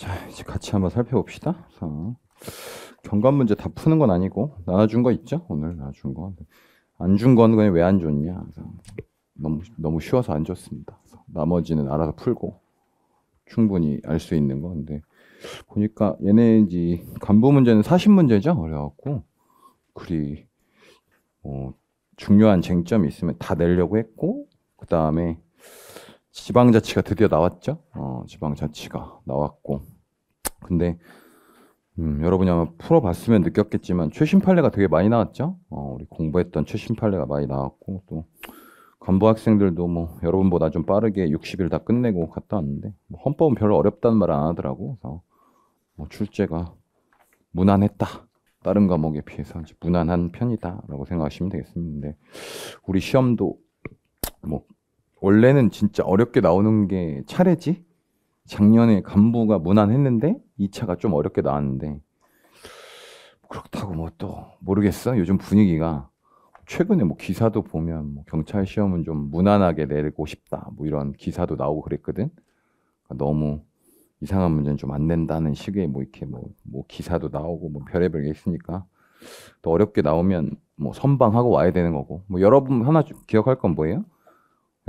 자, 이제 같이 한번 살펴봅시다. 자, 경관 문제 다 푸는 건 아니고 나눠준 거 있죠? 오늘 나눠준 거. 안 준건 그냥 왜안 줬냐? 너무 너무 쉬워서 안 줬습니다. 나머지는 알아서 풀고 충분히 알 수 있는 건데 보니까 얘네 이제 간부 문제는 사십 문제죠? 어려갖고 그리 어, 중요한 쟁점이 있으면 다 내려고 했고 그 다음에 지방자치가 드디어 나왔죠. 어, 지방자치가 나왔고, 근데 음, 여러분이 아마 풀어봤으면 느꼈겠지만 최신 판례가 되게 많이 나왔죠. 어, 우리 공부했던 최신 판례가 많이 나왔고 또 간부 학생들도 뭐 여러분보다 좀 빠르게 60일 다 끝내고 갔다 왔는데 뭐 헌법은 별로 어렵단말 안 하더라고. 그래서 뭐 출제가 무난했다. 다른 과목에 비해서 무난한 편이다라고 생각하시면 되겠습니다. 우리 시험도 뭐 원래는 진짜 어렵게 나오는 게 차례지? 작년에 간부가 무난했는데 2차가 좀 어렵게 나왔는데 그렇다고 뭐 또 모르겠어. 요즘 분위기가 최근에 뭐 기사도 보면 뭐 경찰 시험은 좀 무난하게 내고 리 싶다. 뭐 이런 기사도 나오고 그랬거든. 그러니까 너무 이상한 문제는 좀 안 된다는 식의 뭐 이렇게 뭐, 뭐 기사도 나오고 뭐 별의별 게 있으니까 또 어렵게 나오면 뭐 선방하고 와야 되는 거고 뭐 여러분 하나 기억할 건 뭐예요?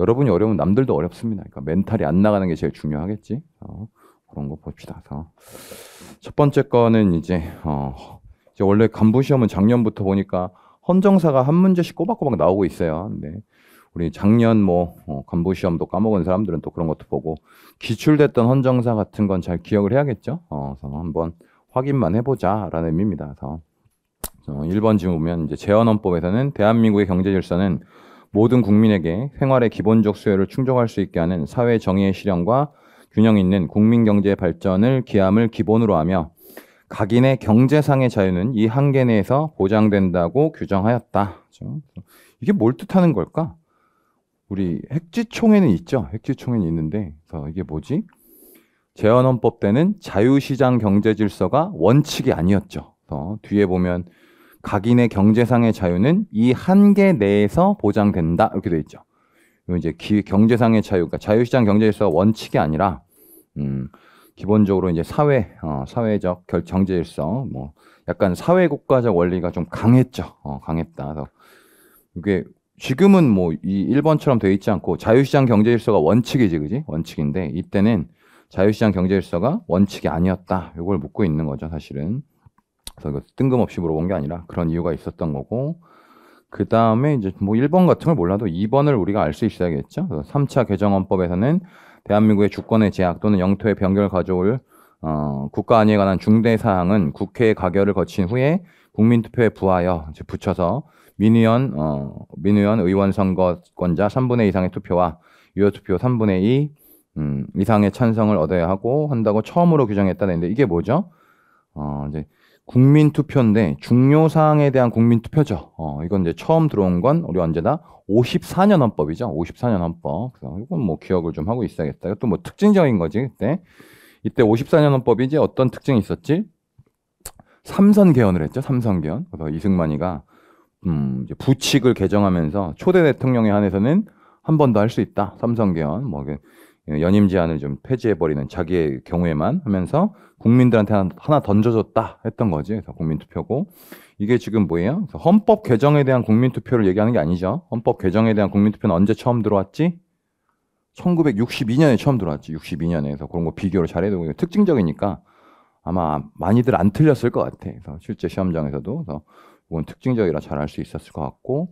여러분이 어려우면 남들도 어렵습니다. 그러니까 멘탈이 안 나가는 게 제일 중요하겠지. 어, 그런 거 봅시다. 그래서 첫 번째 거는 이제, 어, 이제 원래 간부 시험은 작년부터 보니까 헌정사가 한 문제씩 꼬박꼬박 나오고 있어요. 근데 우리 작년 뭐 어, 간부 시험도 까먹은 사람들은 또 그런 것도 보고 기출됐던 헌정사 같은 건 잘 기억을 해야겠죠. 어, 그래서 한번 확인만 해보자라는 의미입니다. 그래서 어, 1번 지금 보면 이제 재헌헌법에서는 대한민국의 경제 질서는 모든 국민에게 생활의 기본적 수요를 충족할 수 있게 하는 사회 정의의 실현과 균형 있는 국민 경제 발전을 기함을 기본으로 하며 각인의 경제상의 자유는 이 한계 내에서 보장된다고 규정하였다. 그렇죠? 이게 뭘 뜻하는 걸까? 우리 핵지총회는 있죠. 핵지총회는 있는데 이게 뭐지? 재헌헌법 때는 자유시장 경제 질서가 원칙이 아니었죠. 뒤에 보면 각인의 경제상의 자유는 이 한계 내에서 보장된다 이렇게 돼 있죠. 이제 기, 경제상의 자유, 그러니까 자유시장 경제질서 원칙이 아니라 음, 기본적으로 이제 사회, 어, 사회적 결, 경제질서 뭐 약간 사회 국가적 원리가 좀 강했죠. 어, 강했다. 그래서 이게 지금은 뭐이 1번처럼 돼 있지 않고 자유시장 경제질서가 원칙이지, 그지? 원칙인데 이때는 자유시장 경제질서가 원칙이 아니었다. 이걸 묻고 있는 거죠, 사실은. 그래서 그 뜬금없이 물어본 게 아니라 그런 이유가 있었던 거고 그 다음에 이제 뭐 1번 같은 걸 몰라도 2번을 우리가 알 수 있어야겠죠. 그래서 3차 개정헌법에서는 대한민국의 주권의 제약 또는 영토의 변경을 가져올 어, 국가 안위에 관한 중대 사항은 국회의 가결을 거친 후에 국민투표에 부하여 이제 붙여서 민의원, 어, 민의원 의원 선거권자 3분의 이상의 투표와 유효투표 3분의 2 음, 이상의 찬성을 얻어야 하고 한다고 처음으로 규정했다는데 이게 뭐죠? 어, 이제 국민 투표인데 중요 사항에 대한 국민 투표죠. 어, 이건 이제 처음 들어온 건 우리 언제나 54년 헌법이죠. 54년 헌법. 그래서 이건 뭐 기억을 좀 하고 있어야겠다. 이것도 뭐 특징적인 거지 그때. 이때 54년 헌법이 이제 어떤 특징이 있었지? 삼선 개헌을 했죠. 삼선 개헌. 그래서 이승만이가 음, 이제 부칙을 개정하면서 초대 대통령에 한해서는 한 번 더 할 수 있다. 삼선 개헌. 뭐 연임 제한을 좀 폐지해버리는 자기의 경우에만 하면서 국민들한테 하나 던져줬다 했던 거지. 그래서 국민투표고. 이게 지금 뭐예요? 헌법 개정에 대한 국민투표를 얘기하는 게 아니죠. 헌법 개정에 대한 국민투표는 언제 처음 들어왔지? 1962년에 처음 들어왔지. 62년에서 그런 거 비교를 잘해두고 특징적이니까 아마 많이들 안 틀렸을 것 같아. 그래서 실제 시험장에서도 그래서 이건 특징적이라 잘 할 수 있었을 것 같고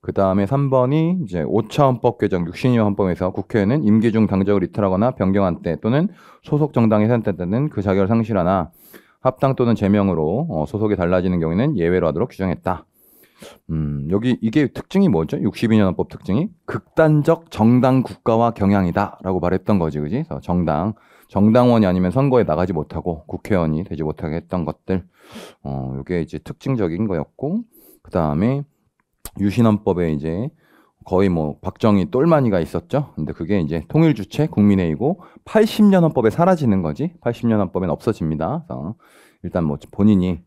그 다음에 3번이 이제 5차 헌법 개정 60년 헌법에서 국회는 임기 중 당적을 이탈하거나 변경한 때 또는 소속 정당이 선택 된 때는 그 자격을 상실하나 합당 또는 제명으로 어, 소속이 달라지는 경우에는 예외로 하도록 규정했다. 음, 여기 이게 특징이 뭐죠? 62년 헌법 특징이 극단적 정당 국가와 경향이다라고 말했던 거지, 그지? 정당 정당원이 아니면 선거에 나가지 못하고 국회의원이 되지 못하게 했던 것들, 어, 요게 이제 특징적인 거였고, 그 다음에 유신헌법에 이제 거의 뭐 박정희 똘마니가 있었죠. 근데 그게 이제 통일 주체 국민회의고 80년 헌법에 사라지는 거지. 80년 헌법엔 없어집니다. 그래서 일단 뭐 본인이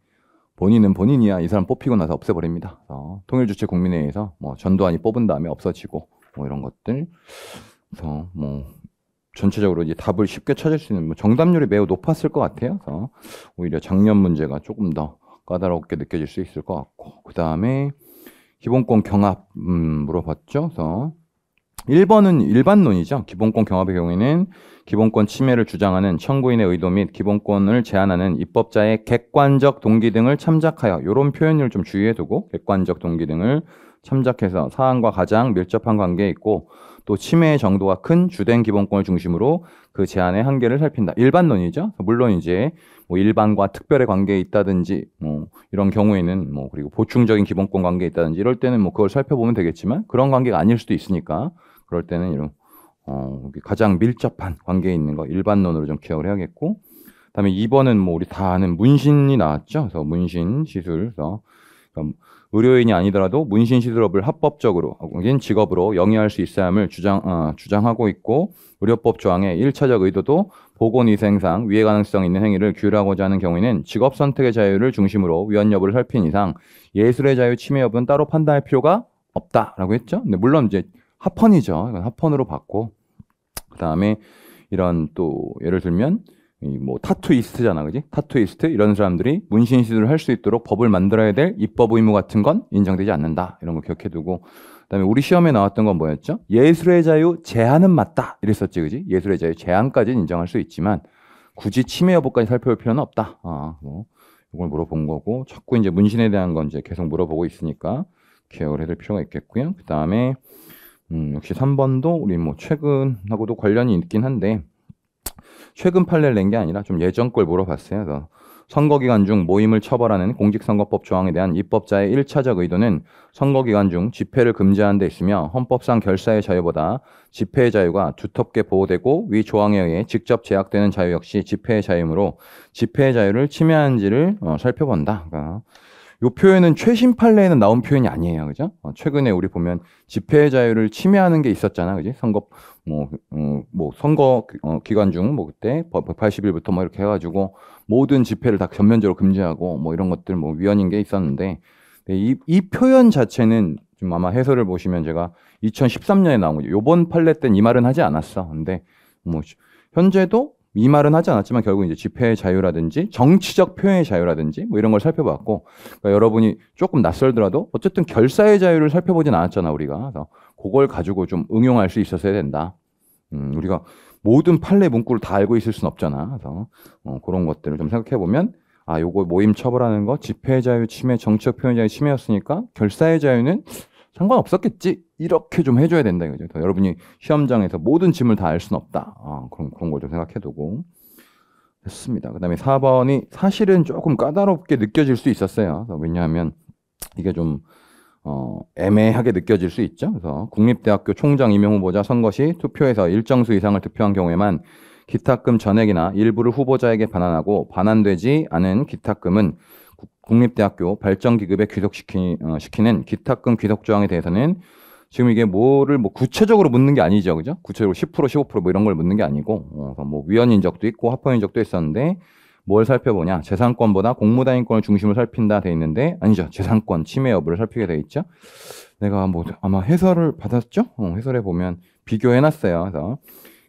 본인은 본인이야 이 사람 뽑히고 나서 없애버립니다. 그래서 통일 주체 국민회의에서 뭐 전두환이 뽑은 다음에 없어지고 뭐 이런 것들. 그래서 뭐 전체적으로 이제 답을 쉽게 찾을 수 있는 뭐 정답률이 매우 높았을 것 같아요. 그래서 오히려 작년 문제가 조금 더 까다롭게 느껴질 수 있을 것 같고 그 다음에 기본권 경합으로 음, 봤죠. 그래서 1번은 일반론이죠. 기본권 경합의 경우에는 기본권 침해를 주장하는 청구인의 의도 및 기본권을 제한하는 입법자의 객관적 동기 등을 참작하여 이런 표현을 좀 주의해 두고 객관적 동기 등을 참작해서 사안과 가장 밀접한 관계에 있고 또 침해 정도가 큰 주된 기본권을 중심으로 그 제한의 한계를 살핀다. 일반론이죠. 물론 이제 뭐 일반과 특별의 관계에 있다든지 뭐 이런 경우에는 뭐 그리고 보충적인 기본권 관계에 있다든지 이럴 때는 뭐 그걸 살펴보면 되겠지만 그런 관계가 아닐 수도 있으니까 그럴 때는 이런 어 가장 밀접한 관계에 있는 거 일반론으로 좀 기억을 해야겠고 그다음에 2번은 뭐 우리 다 아는 문신이 나왔죠. 그래서 문신 시술 그래서 그러니까 의료인이 아니더라도 문신 시드업을 합법적으로 혹은 직업으로 영위할 수있음을 주장, 어, 주장하고 있고 의료법 조항의 일차적 의도도 보건위생상 위해 가능성 있는 행위를 규율하고자 하는 경우에는 직업 선택의 자유를 중심으로 위헌 여부를 살핀 이상 예술의 자유 침해 여부는 따로 판단할 필요가 없다라고 했죠. 근데 물론 이제 합헌이죠. 이건 합헌으로 봤고 그다음에 이런 또 예를 들면 이뭐 타투이스트잖아, 그지? 타투이스트 이런 사람들이 문신 시술을 할 수 있도록 법을 만들어야 될 입법 의무 같은 건 인정되지 않는다. 이런 거 기억해두고. 그다음에 우리 시험에 나왔던 건 뭐였죠? 예술의 자유 제한은 맞다. 이랬었지, 그지? 예술의 자유 제한까지는 인정할 수 있지만 굳이 침해 여부까지 살펴볼 필요는 없다. 아, 뭐 이걸 물어본 거고 자꾸 이제 문신에 대한 건 이제 계속 물어보고 있으니까 기억을 해둘 필요가 있겠고요. 그다음에 음, 역시 3번도 우리 뭐 최근하고도 관련이 있긴 한데 최근 판례를 낸 게 아니라 좀 예전 걸 물어봤어요. 그 선거기간 중 모임을 처벌하는 공직선거법 조항에 대한 입법자의 1차적 의도는 선거기간 중 집회를 금지하는 데 있으며 헌법상 결사의 자유보다 집회의 자유가 두텁게 보호되고 위 조항에 의해 직접 제약되는 자유 역시 집회의 자유이므로 집회의 자유를 침해하는지를 어, 살펴본다. 그러니까 요 표현은 최신 판례에는 나온 표현이 아니에요. 그죠? 어, 최근에 우리 보면 집회의 자유를 침해하는 게 있었잖아. 그지? 선거, 뭐, 음, 뭐, 선거 어, 기간 중, 뭐, 그때 180일부터 뭐, 뭐 이렇게 해가지고 모든 집회를 다 전면적으로 금지하고 뭐 이런 것들 뭐 위헌인 게 있었는데 네, 이, 이 표현 자체는 좀 아마 해설을 보시면 제가 2013년에 나온 거죠. 요번 판례 땐이 말은 하지 않았어. 근데 뭐, 현재도 이 말은 하지 않았지만 결국 이제 집회의 자유라든지 정치적 표현의 자유라든지 뭐 이런 걸 살펴봤고 그러니까 여러분이 조금 낯설더라도 어쨌든 결사의 자유를 살펴보진 않았잖아 우리가 그래서 그걸 가지고 좀 응용할 수 있었어야 된다. 음, 우리가 모든 판례 문구를 다 알고 있을 순 없잖아. 그래서 어, 그런 것들을 좀 생각해 보면 아 요거 모임 처벌하는 거 집회 의 자유 침해 정치적 표현 자유 침해였으니까 결사의 자유는 상관없었겠지 이렇게 좀 해줘야 된다 이거죠. 여러분이 시험장에서 모든 짐을 다알 수는 없다. 아, 그런 그런 걸 좀 생각해두고 했습니다. 그다음에 4번이 사실은 조금 까다롭게 느껴질 수 있었어요. 왜냐하면 이게 좀 어, 애매하게 느껴질 수 있죠. 그래서 국립대학교 총장 임용 후보자 선거 시 투표에서 일정 수 이상을 투표한 경우에만 기탁금 전액이나 일부를 후보자에게 반환하고 반환되지 않은 기탁금은 국립대학교 발전기급에 귀속시키는 어, 기탁금 귀속 조항에 대해서는 지금 이게 뭐를 뭐 구체적으로 묻는 게 아니죠. 그죠? 구체적으로 10% 15%뭐 이런 걸 묻는 게 아니고 어, 뭐 위헌 인적도 있고 합헌 인적도 있었는데 뭘 살펴보냐? 재산권보다 공무단위권을 중심으로 살핀다 돼 있는데 아니죠. 재산권 침해 여부를 살피게 돼 있죠. 내가 뭐 아마 해설을 받았죠? 어, 해설해 보면 비교해 놨어요. 그래서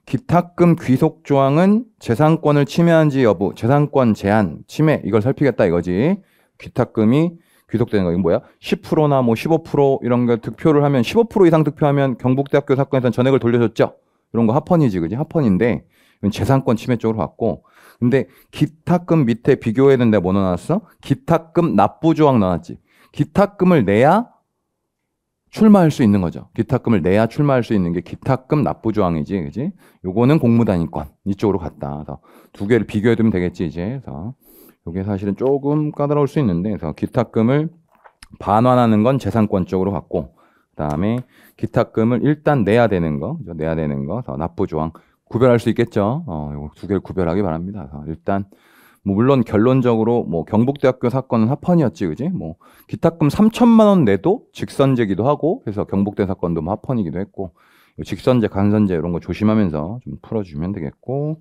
기탁금 귀속 조항은 재산권을 침해한지 여부, 재산권 제한, 침해 이걸 살피겠다 이거지. 귀탁금이 귀속되는 거. 이거 뭐야? 10%나 뭐 15% 이런 거 득표를 하면 15% 이상 득표하면 경북대학교 사건에선 전액을 돌려줬죠. 이런 거 합헌이지, 그지? 합헌인데 재산권 침해 쪽으로 갔고. 근데 기탁금 밑에 비교해야되는데뭐 넣어놨어? 기탁금 납부 조항 넣어놨지. 기탁금을 내야 출마할 수 있는 거죠. 기탁금을 내야 출마할 수 있는 게 기탁금 납부 조항이지, 그지? 요거는 공무단위권 이쪽으로 갔다. 그래서 두 개를 비교해두면 되겠지 이제. 그래서. 이게 사실은 조금 까다로울 수 있는데 그래서 기탁금을 반환하는 건 재산권 쪽으로 갔고 그다음에 기탁금을 일단 내야 되는 거 내야 되는 거 납부 조항 구별할 수 있겠죠. 어, 이거 두 개를 구별하기 바랍니다. 일단 뭐 물론 결론적으로 뭐 경북대학교 사건은 합헌이었지 그지? 뭐 기탁금 3천만 원 내도 직선제기도 하고 그래서 경북대 사건도 뭐 합헌이기도 했고 직선제, 간선제 이런 거 조심하면서 좀 풀어주면 되겠고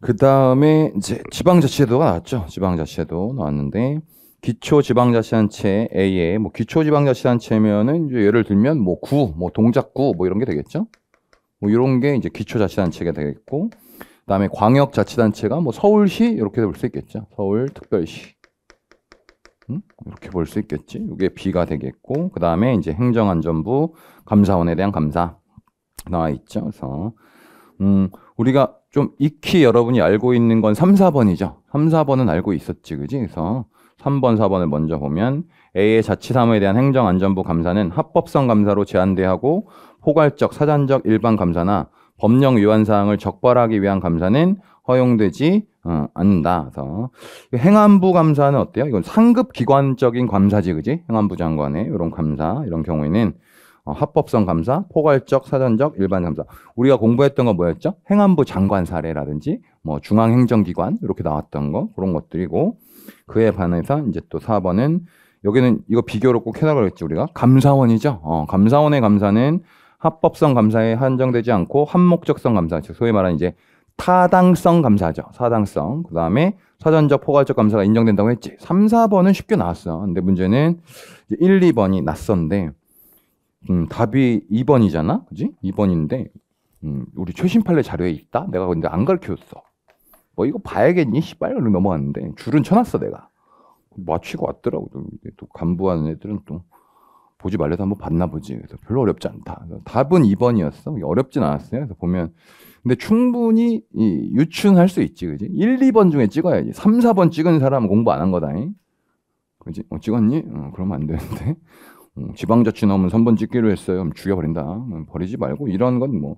그 다음에 이제 지방자치제도가 나왔죠. 지방자치제도 나왔는데 기초 지방자치단체 A에 뭐 기초 지방자치단체면은 이제 예를 들면 뭐 구, 뭐 동작구 뭐 이런 게 되겠죠. 뭐 이런 게 이제 기초자치단체가 되겠고 그다음에 광역자치단체가 뭐 서울시 이렇게 볼 수 있겠죠. 서울특별시 음? 이렇게 볼 수 있겠지. 이게 B가 되겠고 그다음에 이제 행정안전부 감사원에 대한 감사 나와 있죠. 그래서 음 우리가 좀 익히 여러분이 알고 있는 건 3, 4번이죠. 3, 4번은 알고 있었지, 그지? 그래서 3번, 4번을 먼저 보면 A의 자치사무에 대한 행정안전부 감사는 합법성 감사로 제한돼하고 포괄적, 사전적 일반 감사나 법령 위반 사항을 적발하기 위한 감사는 허용되지 어, 않는다. 그래서 행안부 감사는 어때요? 이건 상급 기관적인 감사지, 그지? 행안부 장관의 이런 감사 이런 경우에는 어, 합법성 감사, 포괄적, 사전적, 일반 감사. 우리가 공부했던 건 뭐였죠? 행안부 장관 사례라든지 뭐 중앙행정기관 이렇게 나왔던 거 그런 것들이고 그에 반해서 이제 또 4번은 여기는 이거 비교로 꼭 해라 그랬지 우리가 감사원이죠. 어, 감사원의 감사는 합법성 감사에 한정되지 않고 한목적성 감사, 즉 소위 말하는 이제 타당성 감사죠. 사당성그 다음에 사전적 포괄적 감사가 인정된다고 했지. 3, 4번은 쉽게 나왔어. 근데 문제는 1, 2번이 낯선데 음, 답이 2번이잖아? 그지? 2번인데, 음, 우리 최신 판례 자료에 있다? 내가 근데 안 가르쳐줬어. 뭐 이거 봐야겠니? 씨발. 이러 넘어왔는데, 줄은 쳐놨어, 내가. 맞히고 왔더라고. 또, 또 간부하는 애들은 또, 보지 말래서 한번 봤나 보지. 그래서 별로 어렵지 않다. 답은 2번이었어. 어렵진 않았어요. 그래서 보면. 근데 충분히 이, 유춘할 수 있지, 그지? 1, 2번 중에 찍어야지. 3, 4번 찍은 사람은 공부 안 한 거다. 잉? 그지? 어, 찍었니? 어, 그러면 안 되는데. 음, 지방자치 나오면 선번 찍기로 했어요. 그럼 죽여버린다. 음, 버리지 말고 이런건 뭐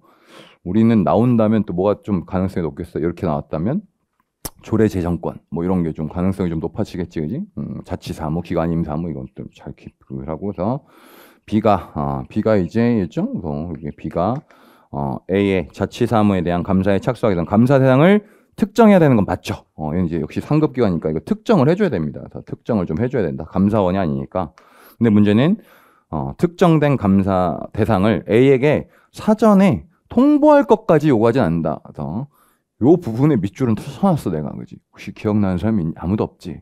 우리는 나온다면 또 뭐가 좀 가능성이 높겠어. 요 이렇게 나왔다면 조례 재정권 뭐 이런 게 좀 가능성이 좀 높아지겠지, 그지? 음, 자치사무, 기관임사무 이건 좀잘 기록하고서 비가 어, 비가 이제 일정 어, 뭐 이게 비가 어, A의 자치사무에 대한 감사에 착수하게 된 감사 대상을 특정해야 되는 건 맞죠. 어, 이제 역시 상급기관이니까 이거 특정을 해줘야 됩니다. 특정을 좀 해줘야 된다. 감사원이 아니니까. 근데 문제는 어, 특정된 감사 대상을 A에게 사전에 통보할 것까지 요구하진 않는다. 그래서 요 부분에 밑줄은 써놨어 내가 그지. 혹시 기억나는 사람이 아무도 없지.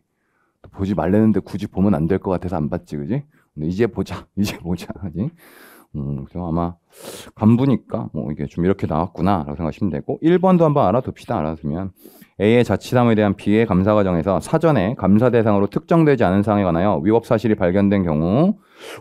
보지 말랬는데 굳이 보면 안 될 것 같아서 안 봤지 그지. 근데 이제 보자, 이제 보자 하지. 음, 그래서 아마 간부니까 뭐 이게 좀 이렇게 나왔구나라고 생각하시면 되고 1번도 한번 알아둡시다. 알아두면 A의 자치담에 대한 b 해 감사 과정에서 사전에 감사 대상으로 특정되지 않은 사항에 관하여 위법 사실이 발견된 경우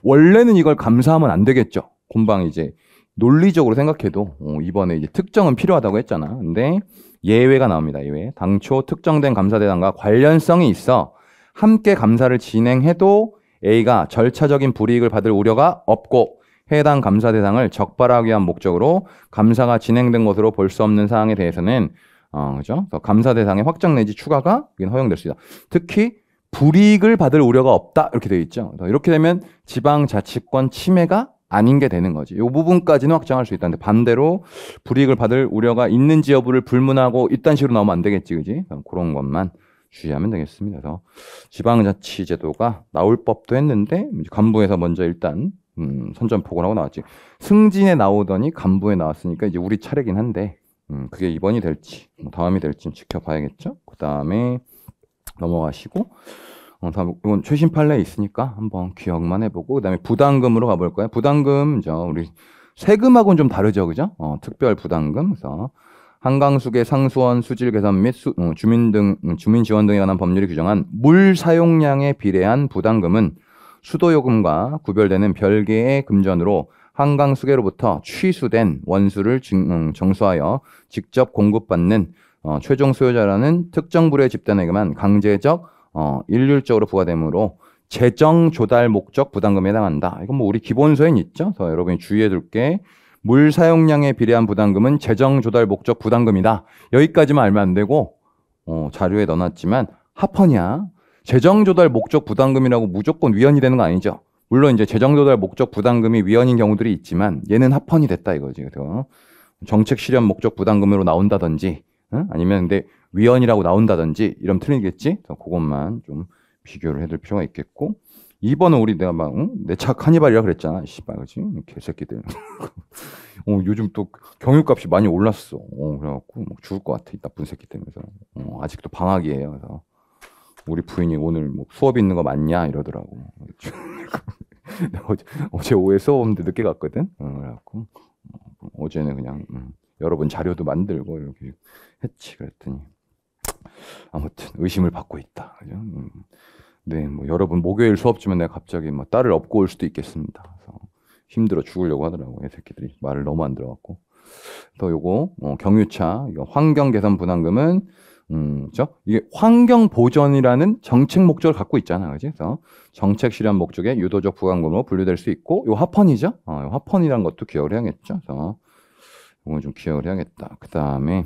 원래는 이걸 감사하면 안 되겠죠. 금방 이제 논리적으로 생각해도 어, 이번에 이제 특정은 필요하다고 했잖아. 근데 예외가 나옵니다. 예외. 당초 특정된 감사 대상과 관련성이 있어 함께 감사를 진행해도 A가 절차적인 불이익을 받을 우려가 없고 해당 감사 대상을 적발하기 위한 목적으로 감사가 진행된 것으로 볼 수 없는 사항에 대해서는 어, 그죠? 감사 대상의 확정 내지 추가가 허용될 수 있다. 특히 불이익을 받을 우려가 없다 이렇게 되어 있죠. 이렇게 되면 지방자치권 침해가 아닌 게 되는 거지. 이 부분까지는 확정할 수 있다는데 반대로 불이익을 받을 우려가 있는지 여부를 불문하고 이딴 식으로 나오면 안 되겠지, 그지? 그런 것만 주의하면 되겠습니다. 그래서 지방자치제도가 나올 법도 했는데 간부에서 먼저 일단 음, 선전포고를 고 나왔지. 승진에 나오더니 간부에 나왔으니까 이제 우리 차례긴 한데, 음, 그게 이번이 될지, 뭐 다음이 될지 지켜봐야겠죠? 그 다음에 넘어가시고, 어, 다음, 이건 최신 판례에 있으니까 한번 기억만 해보고, 그 다음에 부담금으로 가볼 거예요. 부담금, 저, 우리 세금하고는 좀 다르죠, 그죠? 어, 특별 부담금. 그래서 한강수계 상수원 수질 개선 및 수, 어, 주민 등, 주민 지원 등에 관한 법률이 규정한 물 사용량에 비례한 부담금은 수도요금과 구별되는 별개의 금전으로 한강수계로부터 취수된 원수를 음, 정수하여 직접 공급받는 어, 최종 소유자라는 특정 부류의 집단에게만 강제적 어, 일률적으로 부과되므로 재정 조달 목적 부담금에 해당한다. 이건 뭐 우리 기본서엔 있죠. 그래서 여러분이 주의해 둘게물 사용량에 비례한 부담금은 재정 조달 목적 부담금이다. 여기까지만 알면 안 되고 어, 자료에 넣어놨지만 하퍼냐 재정조달 목적 부담금이라고 무조건 위헌이 되는 거 아니죠. 물론 이제 재정조달 목적 부담금이 위헌인 경우들이 있지만 얘는 합헌이 됐다 이거지. 그래서 정책 실현 목적 부담금으로 나온다든지 응? 아니면 근데 위헌이라고 나온다든지 이러면 틀리겠지. 그래서 그것만 좀 비교를 해둘 필요가 있겠고 2번은 우리 내가 막 내차 카니발이라 그랬잖아. 씨발 그지 개새끼들. 어, 요즘 또 경유값이 많이 올랐어. 어, 그래갖고 막 죽을 것 같아. 이 나쁜 새끼 때문에. 어, 아직도 방학이에요. 그래서 우리 부인이 오늘 뭐 수업 있는 거 맞냐 이러더라고. 어제, 어제 오후에 수업는데 늦게 갔거든. 어, 그래갖고 어, 어제는 그냥 음, 여러분 자료도 만들고 이렇게 했지 그랬더니 아무튼 의심을 받고 있다. 그죠? 음. 네, 뭐 여러분 목요일 수업 주면 내가 갑자기 뭐 딸을 업고 올 수도 있겠습니다. 그래서 힘들어 죽으려고 하더라고. 이 새끼들이 말을 너무 안 들어갖고. 또 요거 어, 경유차 이거 환경 개선 분담금은 음, 그죠? 이게 환경 보전이라는 정책 목적을 갖고 있잖아. 그지? 그래서 정책 실현 목적의 유도적 부강금으로 분류될 수 있고, 요 화펀이죠? 어, 요 화펀이란 것도 기억을 해야겠죠. 그래서 이건 좀 기억을 해야겠다. 그 다음에,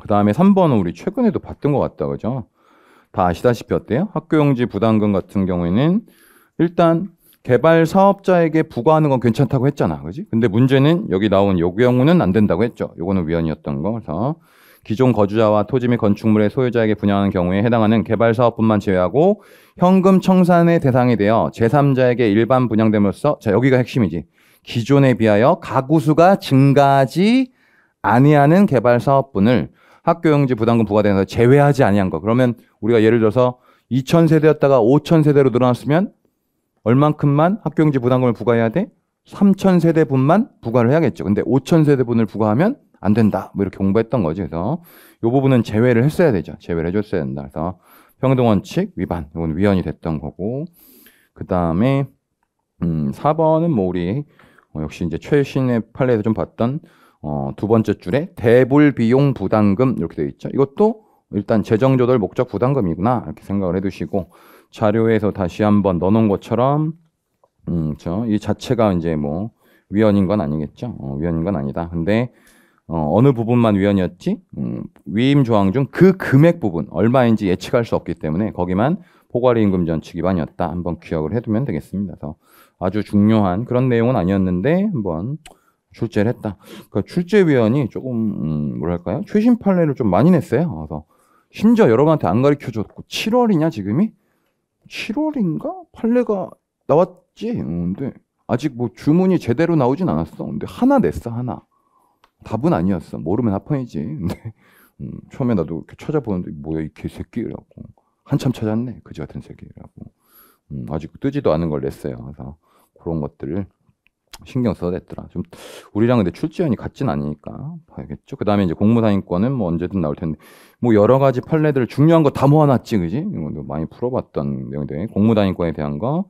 그 다음에 3번은 우리 최근에도 봤던 것 같다. 그죠? 다 아시다시피 어때요? 학교용지 부담금 같은 경우에는 일단 개발 사업자에게 부과하는 건 괜찮다고 했잖아. 그지? 근데 문제는 여기 나온 요 경우는 안 된다고 했죠. 요거는 위헌이었던 거. 그래서 기존 거주자와 토지 및 건축물의 소유자에게 분양하는 경우에 해당하는 개발 사업뿐만 제외하고 현금 청산의 대상이 되어 제3자에게 일반 분양됨으로써 자 여기가 핵심이지 기존에 비하여 가구 수가 증가하지 아니하는 개발 사업분을 학교용지 부담금 부과되면서 제외하지 아니한 거. 그러면 우리가 예를 들어서 2천 세대였다가 5천 세대로 늘어났으면 얼만큼만 학교용지 부담금을 부과해야 돼? 3천 세대분만 부과를 해야겠죠. 근데 5천 세대분을 부과하면 안 된다. 뭐 이렇게 공부했던 거지. 그래서 요 부분은 제외를 했어야 되죠. 제외를 해줬어야 된다. 그래서 평등원칙 위반. 이건 위헌이 됐던 거고. 그 다음에, 음, 4번은 뭐 우리, 어, 역시 이제 최신의 판례에서 좀 봤던, 어, 두 번째 줄에 대불 비용 부담금 이렇게 되어 있죠. 이것도 일단 재정조달 목적 부담금이구나. 이렇게 생각을 해 두시고, 자료에서 다시 한번 넣어놓은 것처럼, 음, 그이 그렇죠. 자체가 이제 뭐, 위헌인 건 아니겠죠. 어, 위헌인 건 아니다. 근데 어, 어느 부분만 위헌이었지 음, 위임 조항 중 그 금액 부분 얼마인지 예측할 수 없기 때문에 거기만 포괄 임금 전치기반이었다 한번 기억을 해두면 되겠습니다. 그래서 아주 중요한 그런 내용은 아니었는데 한번 출제를 했다. 그니까 출제위원이 조금 음, 뭐랄까요 최신 판례를 좀 많이 냈어요. 그래서 심지어 여러분한테 안 가르쳐줬고 7월이냐 지금이 7월인가 판례가 나왔지. 음, 근데 아직 뭐 주문이 제대로 나오진 않았어. 근데 하나 냈어 하나. 답은 아니었어. 모르면 합헌이지. 근데 음, 처음에 나도 이렇게 찾아보는데 뭐야 이 개새끼라고 한참 찾았네 그지 같은 새끼라고 음, 아직 뜨지도 않은 걸 냈어요. 그래서 그런 것들을 신경 써야 됐더라. 좀 우리랑 근데 출제원이 같진 않으니까 봐야겠죠. 그 다음에 이제 공무사인권은 뭐 언제든 나올 텐데 뭐 여러 가지 판례들 을 중요한 거 다 모아놨지, 그지? 이런 거 많이 풀어봤던 내용인데 공무사인권에 대한 거,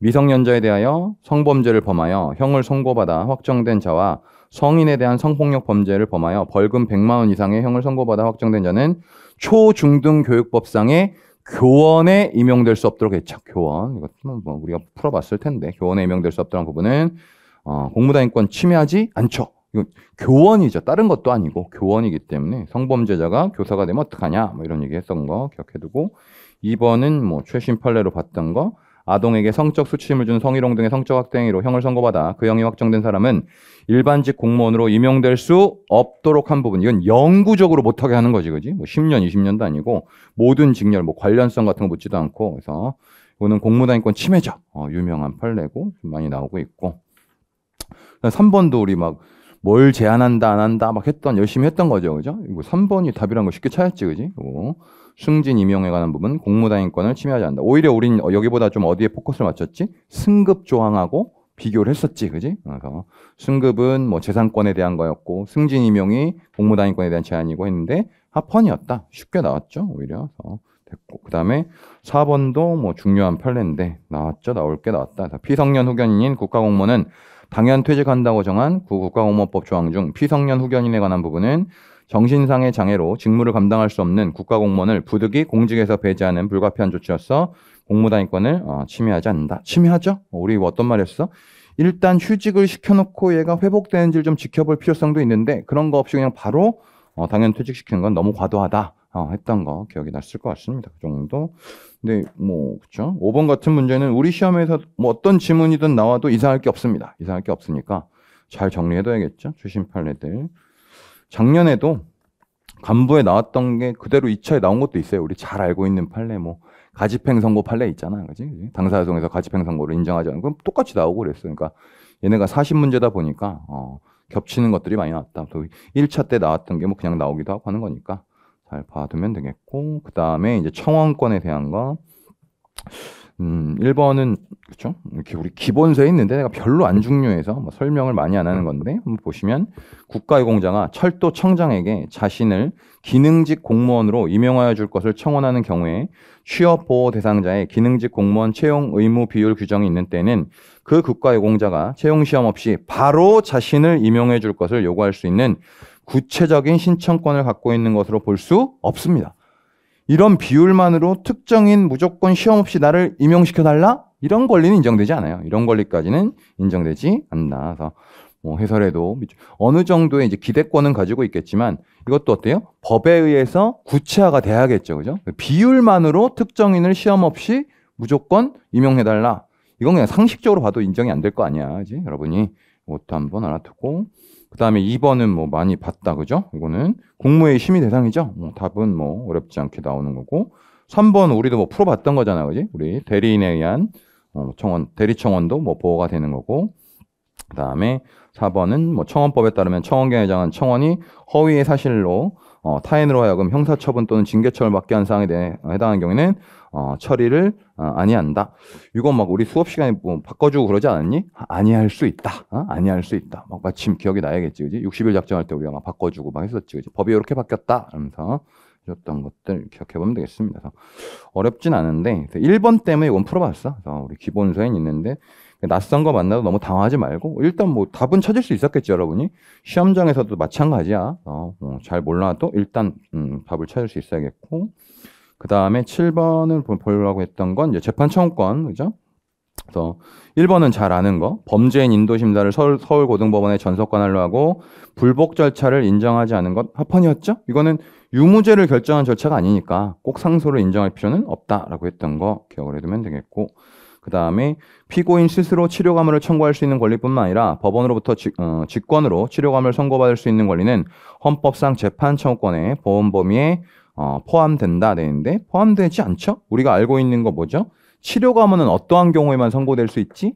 미성년자에 대하여 성범죄를 범하여 형을 선고받아 확정된 자와 성인에 대한 성폭력 범죄를 범하여 벌금 100만 원 이상의 형을 선고받아 확정된 자는 초중등 교육법상의 교원에 임용될 수 없도록 했죠. 교원 이거 뭐, 뭐 우리가 풀어봤을 텐데 교원에 임용될 수 없도록 한 부분은 어, 공무단인권 침해하지 않죠. 이거 교원이죠. 다른 것도 아니고 교원이기 때문에 성범죄자가 교사가 되면 어떡하냐 뭐 이런 얘기했던 거 기억해두고 2번은 뭐 최신 판례로 봤던 거 아동에게 성적 수치심을 준 성희롱 등의 성적 학대행위로 형을 선고받아 그 형이 확정된 사람은 일반직 공무원으로 임용될 수 없도록 한 부분. 이건 영구적으로 못하게 하는 거지, 그지? 뭐 10년, 20년도 아니고 모든 직렬, 뭐 관련성 같은 거 묻지도 않고 그래서 이거는 공무단위권 침해죠. 어, 유명한 판례고 좀 많이 나오고 있고. 3번도 우리 막 뭘 제한한다, 안 한다 막 했던 열심히 했던 거죠, 그죠? 이거 3번이 뭐 답이란 거 쉽게 찾았지, 그지? 이거. 승진 임용에 관한 부분 공무단인권을 침해하지 않는다. 오히려 우린 여기보다 좀 어디에 포커스를 맞췄지? 승급 조항하고 비교를 했었지, 그지? 어, 그래서 승급은 뭐 재산권에 대한 거였고 승진 임용이 공무단인권에 대한 제한이고 했는데 합헌이었다. 쉽게 나왔죠, 오히려. 그래서 됐고 그다음에 4번도 뭐 중요한 편례인데 나왔죠, 나올 게 나왔다. 피성년 후견인인 국가공무원은 당연 퇴직한다고 정한 구국가공무원법 조항 중 피성년 후견인에 관한 부분은 정신상의 장애로 직무를 감당할 수 없는 국가공무원을 부득이 공직에서 배제하는 불가피한 조치였어 공무단위권을 어, 침해하지 않는다. 침해하죠? 어, 우리 뭐 어떤 말했어? 일단 휴직을 시켜놓고 얘가 회복되는지를 좀 지켜볼 필요성도 있는데 그런 거 없이 그냥 바로 어, 당연 퇴직시키는 건 너무 과도하다. 어, 했던 거 기억이 났을 것 같습니다. 그 정도. 근데 뭐 그렇죠. 5번 같은 문제는 우리 시험에서 뭐 어떤 지문이든 나와도 이상할 게 없습니다. 이상할 게 없으니까 잘 정리해둬야겠죠. 주심 판례들. 작년에도 간부에 나왔던 게 그대로 2차에 나온 것도 있어요. 우리 잘 알고 있는 판례 뭐 가집행 선고 판례 있잖아. 그지? 당사 자성에서 가집행 선고를 인정하지 않고 똑같이 나오고 그랬어. 그러니까 얘네가 사십 문제다 보니까 어, 겹치는 것들이 많이 나왔다. 또 1차 때 나왔던 게 뭐 그냥 나오기도 하고 하는 거니까 잘 봐두면 되겠고 그 다음에 이제 청원권에 대한 거 음, 1번은 그쵸 이렇게 우리 기본서에 있는데 내가 별로 안 중요해서 뭐 설명을 많이 안 하는 건데 한번 보시면 국가유공자가 철도 청장에게 자신을 기능직 공무원으로 임용하여 줄 것을 청원하는 경우에 취업 보호 대상자의 기능직 공무원 채용 의무 비율 규정이 있는 때는 그 국가유공자가 채용 시험 없이 바로 자신을 임용해 줄 것을 요구할 수 있는 구체적인 신청권을 갖고 있는 것으로 볼 수 없습니다. 이런 비율만으로 특정인 무조건 시험 없이 나를 임용시켜달라? 이런 권리는 인정되지 않아요. 이런 권리까지는 인정되지 않나. 그래서 뭐 해설에도 어느 정도의 이제 기대권은 가지고 있겠지만 이것도 어때요? 법에 의해서 구체화가 돼야겠죠. 그죠? 비율만으로 특정인을 시험 없이 무조건 임용해달라. 이건 그냥 상식적으로 봐도 인정이 안 될 거 아니야. 그지? 여러분이 이것도 한번 알아두고. 그다음에 2번은 뭐 많이 봤다 그죠? 이거는 공무의 심의 대상이죠. 뭐 답은 뭐 어렵지 않게 나오는 거고 3번 우리도 뭐 풀어봤던 거잖아, 그지? 우리 대리인에 의한 어, 뭐 청원 대리 청원도 뭐 보호가 되는 거고 그다음에 4번은 뭐 청원법에 따르면 청원경회장은 청원이 허위의 사실로 어, 타인으로 하여금 형사처분 또는 징계처벌 받게 한 사항에 대해 해당하는 경우에는 어, 처리를 어, 아니한다. 이건 막 우리 수업 시간에 뭐 바꿔주고 그러지 않았니? 아니할 수 있다. 어? 아니할 수 있다. 막 마침 기억이 나야겠지, 그지? 60일 작정할 때 우리가 막 바꿔주고 막 했었지, 그지? 법이 이렇게 바뀌었다. 하면서 해줬던 것들 기억해 보면 되겠습니다. 그래서 어렵진 않은데 그래 1번 때문에 이건 풀어봤어. 그래서 우리 기본서엔 있는데 그 낯선 거 만나도 너무 당황하지 말고 일단 뭐 답은 찾을 수 있었겠죠 여러분이 시험장에서도 마찬가지야 어, 뭐잘 몰라도 일단 음, 답을 찾을 수 있어야겠고 그 다음에 7번을 보려고 했던 건 이제 재판 청구권, 그죠? 그래서 1번은 잘 아는 거. 범죄인 인도 심사를 서울, 서울고등법원에 전속 관할로 하고 불복 절차를 인정하지 않은 것 합헌이었죠? 이거는 유무죄를 결정한 절차가 아니니까 꼭 상소를 인정할 필요는 없다라고 했던 거 기억을 해두면 되겠고 그 다음에 피고인 스스로 치료감을 청구할 수 있는 권리뿐만 아니라 법원으로부터 직, 어, 직 권으로 치료감을 선고받을 수 있는 권리는 헌법상 재판 청구권의 보험 범위에 어, 포함된다 되는데 포함되지 않죠? 우리가 알고 있는 거 뭐죠? 치료감은 가 어떠한 경우에만 선고될 수 있지?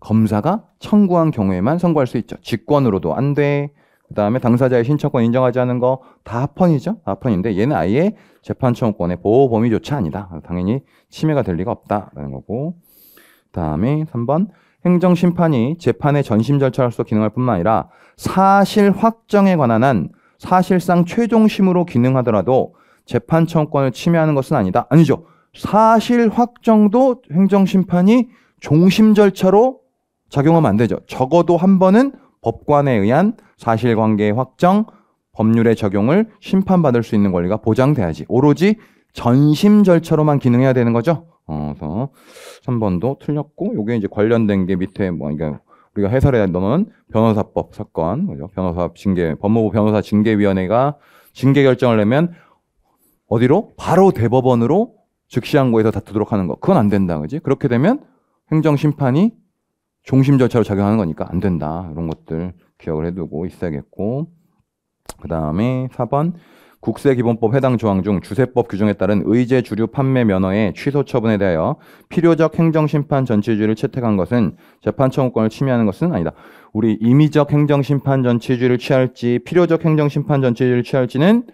검사가 청구한 경우에만 선고할 수 있죠. 직권으로도 안 돼. 그 다음에 당사자의 신청권 인정하지 않은 거 다 합헌이죠. 다 합헌인데 얘는 아예 재판 청구권의 보호 범위조차 아니다. 당연히 침해가 될 리가 없다라는 거고. 그 다음에 3번 행정 심판이 재판의 전심 절차로서 기능할 뿐만 아니라 사실 확정에 관한 한 사실상 최종심으로 기능하더라도 재판청권을 침해하는 것은 아니다. 아니죠. 사실 확정도 행정심판이 종심 절차로 작용하면 안 되죠. 적어도 한 번은 법관에 의한 사실관계 확정, 법률의 적용을 심판받을 수 있는 권리가 보장돼야지. 오로지 전심 절차로만 기능해야 되는 거죠. 어, 그래서 3번도 틀렸고, 요게 이제 관련된 게 밑에 뭐, 그러니까 우리가 해설해 야놓는 변호사법 사건, 그죠? 변호사 징계, 법무부 변호사 징계위원회가 징계 결정을 내면 어디로? 바로 대법원으로 즉시항고에서 다투도록 하는 거. 그건 안 된다. 그지? 그렇게 되면 행정심판이 종심 절차로 작용하는 거니까 안 된다. 이런 것들 기억을 해두고 있어야겠고. 그 다음에 4번. 국세기본법 해당 조항 중 주세법 규정에 따른 의제 주류 판매 면허의 취소 처분에 대하여 필요적 행정심판 전치주의를 채택한 것은 재판 청구권을 침해하는 것은 아니다. 우리 임의적 행정심판 전치주의를 취할지 필요적 행정심판 전치주의를 취할지는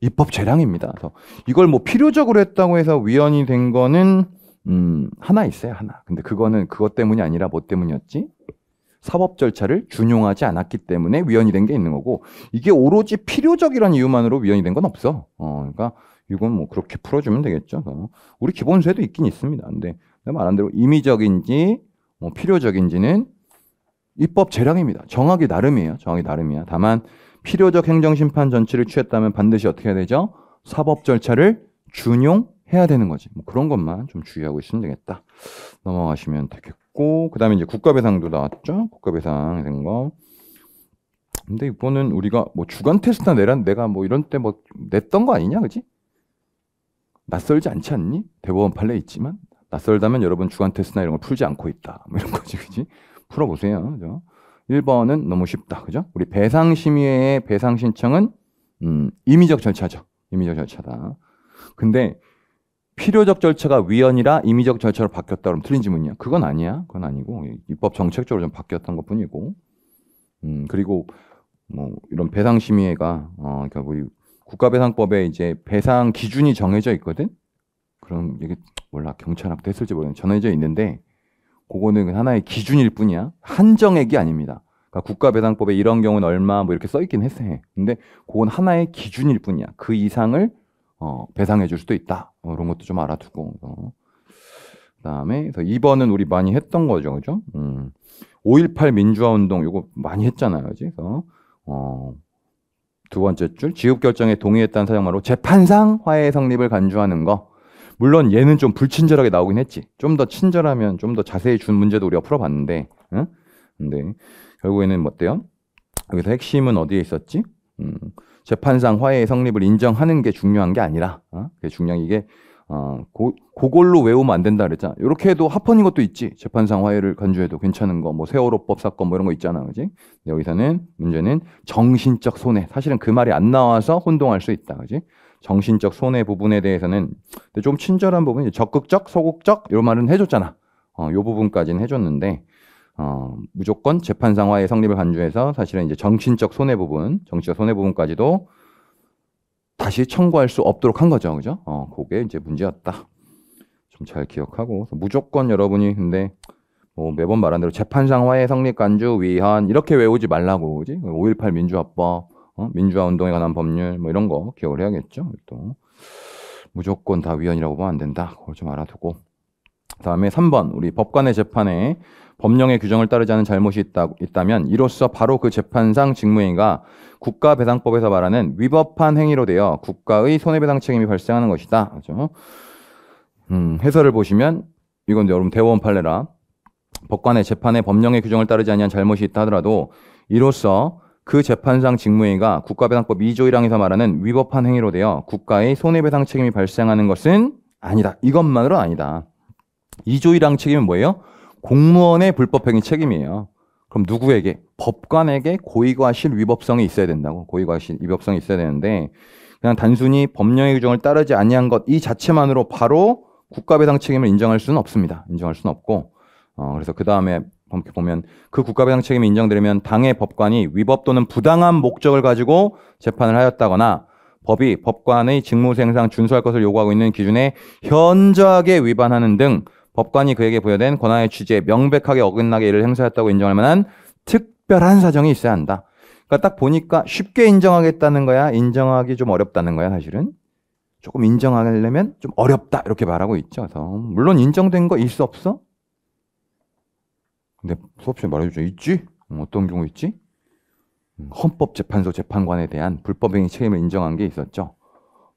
입법 재량입니다. 그래서 이걸 뭐 필요적으로 했다고 해서 위헌이 된 거는 음, 하나 있어요, 하나. 근데 그거는 그것 때문이 아니라 뭐 때문이었지? 사법 절차를 준용하지 않았기 때문에 위헌이 된 게 있는 거고 이게 오로지 필요적이라는 이유만으로 위헌이 된 건 없어. 어, 그러니까 이건 뭐 그렇게 풀어주면 되겠죠. 어. 우리 기본세도 있긴 있습니다. 근데 말한 대로 임의적인지 뭐 필요적인지는 입법 재량입니다. 정하기 나름이에요. 정하기 나름이야. 다만 필요적 행정심판 전치를 취했다면 반드시 어떻게 해야 되죠? 사법 절차를 준용해야 되는 거지. 뭐 그런 것만 좀 주의하고 있으면 되겠다. 넘어가시면 되겠고, 그 다음에 이제 국가배상도 나왔죠? 국가배상 된 거. 근데 이거는 우리가 뭐 주간 테스트나 내란 내가 뭐 이런 때 뭐 냈던 거 아니냐, 그지? 낯설지 않지 않니? 대법원 판례 있지만 낯설다면 여러분 주간 테스트나 이런 걸 풀지 않고 있다. 뭐 이런 거지, 그지? 풀어보세요. 그죠? 1번은 너무 쉽다. 그죠? 우리 배상심의회의 배상신청은, 음, 임의적 절차죠. 임의적 절차다. 근데 필요적 절차가 위헌이라 임의적 절차로 바뀌었다 그러면 틀린 질문이야 그건 아니야. 그건 아니고. 입법 정책적으로 좀 바뀌었던 것 뿐이고. 음, 그리고 뭐 이런 배상심의회가, 어, 결국 그러니까 이 국가배상법에 이제 배상 기준이 정해져 있거든? 그럼 이게 몰라 경찰학도 했을지 모르겠는데 정해져 있는데 그거는 하나의 기준일 뿐이야. 한정액이 아닙니다. 그러니까 국가배상법에 이런 경우는 얼마 뭐 이렇게 써 있긴 했어. 요 근데 그건 하나의 기준일 뿐이야. 그 이상을 어, 배상해 줄 수도 있다. 어, 이런 것도 좀 알아두고. 어. 그다음에 그래서 2번은 우리 많이 했던 거죠. 그죠? 음. 5.18 민주화 운동 이거 많이 했잖아요. 그지? 그래서 어, 두 번째 줄 지급 결정에 동의했다는 사정말로 재판상 화해 성립을 간주하는 거. 물론 얘는 좀 불친절하게 나오긴 했지. 좀 더 친절하면 좀 더 자세히 준 문제도 우리가 풀어봤는데, 응? 근데 결국에는 뭐 어때요? 여기서 핵심은 어디에 있었지? 음, 재판상 화해의 성립을 인정하는 게 중요한 게 아니라, 어? 그게 중요한 게, 이게 어, 고, 그걸로 외우면 안 된다 그랬잖아. 이렇게 해도 합헌인 것도 있지. 재판상 화해를 간주해도 괜찮은 거, 뭐 세월호법 사건 뭐 이런 거 있잖아, 그지? 여기서는 문제는 정신적 손해. 사실은 그 말이 안 나와서 혼동할 수 있다, 그지? 정신적 손해 부분에 대해서는 근데 좀 친절한 부분이 적극적, 소극적 이런 말은 해줬잖아. 어, 요 부분까지는 해줬는데 어, 무조건 재판 상화의 성립을 간주해서 사실은 이제 정신적 손해 부분, 정치적 손해 부분까지도 다시 청구할 수 없도록 한 거죠, 그죠? 어, 그게 이제 문제였다. 좀 잘 기억하고 무조건 여러분이 근데 뭐 매번 말한 대로 재판 상화의 성립 간주 위헌 이렇게 외우지 말라고 그지? 5.18 민주화법 어? 민주화 운동에 관한 법률 뭐 이런 거 기억을 해야겠죠. 또 무조건 다 위헌이라고 보면 안 된다. 그걸 좀 알아두고 다음에 3번 우리 법관의 재판에 법령의 규정을 따르지 않은 잘못이 있다, 있다면 이로써 바로 그 재판상 직무행위가 국가배상법에서 말하는 위법한 행위로 되어 국가의 손해배상 책임이 발생하는 것이다. 그죠? 음, 해설을 보시면 이건 여러분 대원 판례라 법관의 재판에 법령의 규정을 따르지 아니한 잘못이 있다 하더라도 이로써 그 재판상 직무행위가 국가배상법 2조 1항에서 말하는 위법한 행위로 되어 국가의 손해배상 책임이 발생하는 것은 아니다. 이것만으로는 아니다. 2조 1항 책임은 뭐예요? 공무원의 불법행위 책임이에요. 그럼 누구에게? 법관에게 고의과실 위법성이 있어야 된다고. 고의과실 위법성이 있어야 되는데 그냥 단순히 법령의 규정을 따르지 아니한 것 이 자체만으로 바로 국가배상 책임을 인정할 수는 없습니다. 인정할 수는 없고 어, 그래서 그 다음에 이렇게 보면 그 국가배상 책임이 인정되려면 당의 법관이 위법 또는 부당한 목적을 가지고 재판을 하였다거나 법이 법관의 직무생행상 준수할 것을 요구하고 있는 기준에 현저하게 위반하는 등 법관이 그에게 부여된 권한의 취지에 명백하게 어긋나게 일을 행사했다고 인정할 만한 특별한 사정이 있어야 한다. 그러니까 딱 보니까 쉽게 인정하겠다는 거야, 인정하기 좀 어렵다는 거야, 사실은. 조금 인정하려면 좀 어렵다 이렇게 말하고 있죠. 그래서 물론 인정된 거 있어 없어? 근데 수업 시 말해주죠. 있지? 음, 어떤 경우 있지? 음, 헌법재판소 재판관에 대한 불법행위 책임을 인정한 게 있었죠.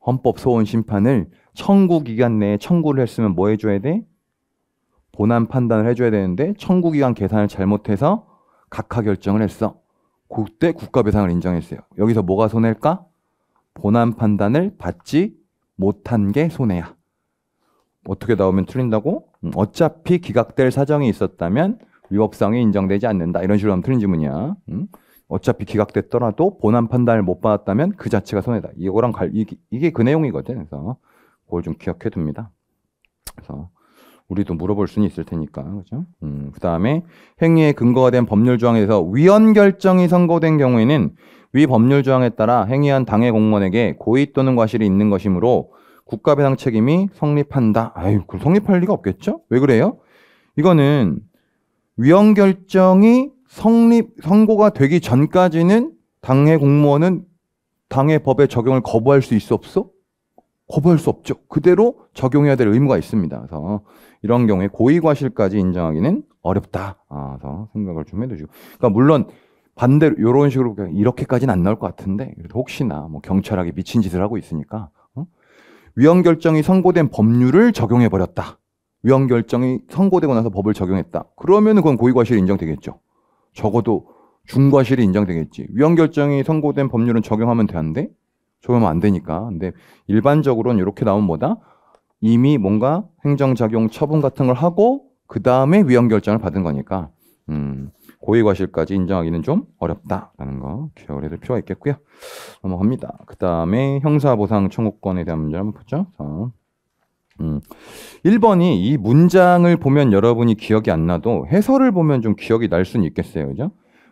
헌법 소원 심판을 청구 기간 내에 청구를 했으면 뭐 해줘야 돼? 본안 판단을 해줘야 되는데 청구 기간 계산을 잘못해서 각하 결정을 했어. 그때 국가배상을 인정했어요. 여기서 뭐가 손해일까? 본안 판단을 받지 못한 게 손해야. 어떻게 나오면 틀린다고? 음, 어차피 기각될 사정이 있었다면 위법성이 인정되지 않는다. 이런 식으로 하면 틀린 질문이야 응? 어차피 기각됐더라도 본안 판단을 못 받았다면 그 자체가 손해다. 이거랑 갈, 이게, 이게 그 내용이거든. 그래서 그걸 좀 기억해 둡니다. 그래서 우리도 물어볼 수는 있을 테니까. 그죠? 음, 그 다음에 행위의 근거가 된 법률 조항에 대해서 위헌 결정이 선고된 경우에는 위 법률 조항에 따라 행위한 당해 공무원에게 고의 또는 과실이 있는 것이므로 국가배상 책임이 성립한다. 아유, 그럼 성립할 리가 없겠죠? 왜 그래요? 이거는 위헌 결정이 성립 선고가 되기 전까지는 당해 공무원은 당해 법의 적용을 거부할 수 있어 없어? 거부할 수 없죠. 그대로 적용해야 될 의무가 있습니다. 그래서 이런 경우에 고의과실까지 인정하기는 어렵다. 아, 그래서 생각을 좀 해두시고. 그러니까 물론 반대로 이런 식으로 이렇게까지는 안 나올 것 같은데 그래도 혹시나 뭐 경찰하게 미친 짓을 하고 있으니까 어? 위헌 결정이 선고된 법률을 적용해 버렸다. 위헌 결정이 선고되고 나서 법을 적용했다. 그러면 그건 고의과실이 인정되겠죠. 적어도 중과실이 인정되겠지. 위헌 결정이 선고된 법률은 적용하면 되는데 적용하면 안 되니까. 근데 일반적으로는 이렇게 나온 뭐다? 이미 뭔가 행정작용 처분 같은 걸 하고 그 다음에 위헌 결정을 받은 거니까 음, 고의과실까지 인정하기는 좀 어렵다라는 거 기억을 해둘 필요가 있겠고요. 넘어갑니다. 그 다음에 형사보상 청구권에 대한 문제 한번 보죠. 자. 음. 1번이 이 문장을 보면 여러분이 기억이 안 나도 해설을 보면 좀 기억이 날 수는 있겠어요. 그죠?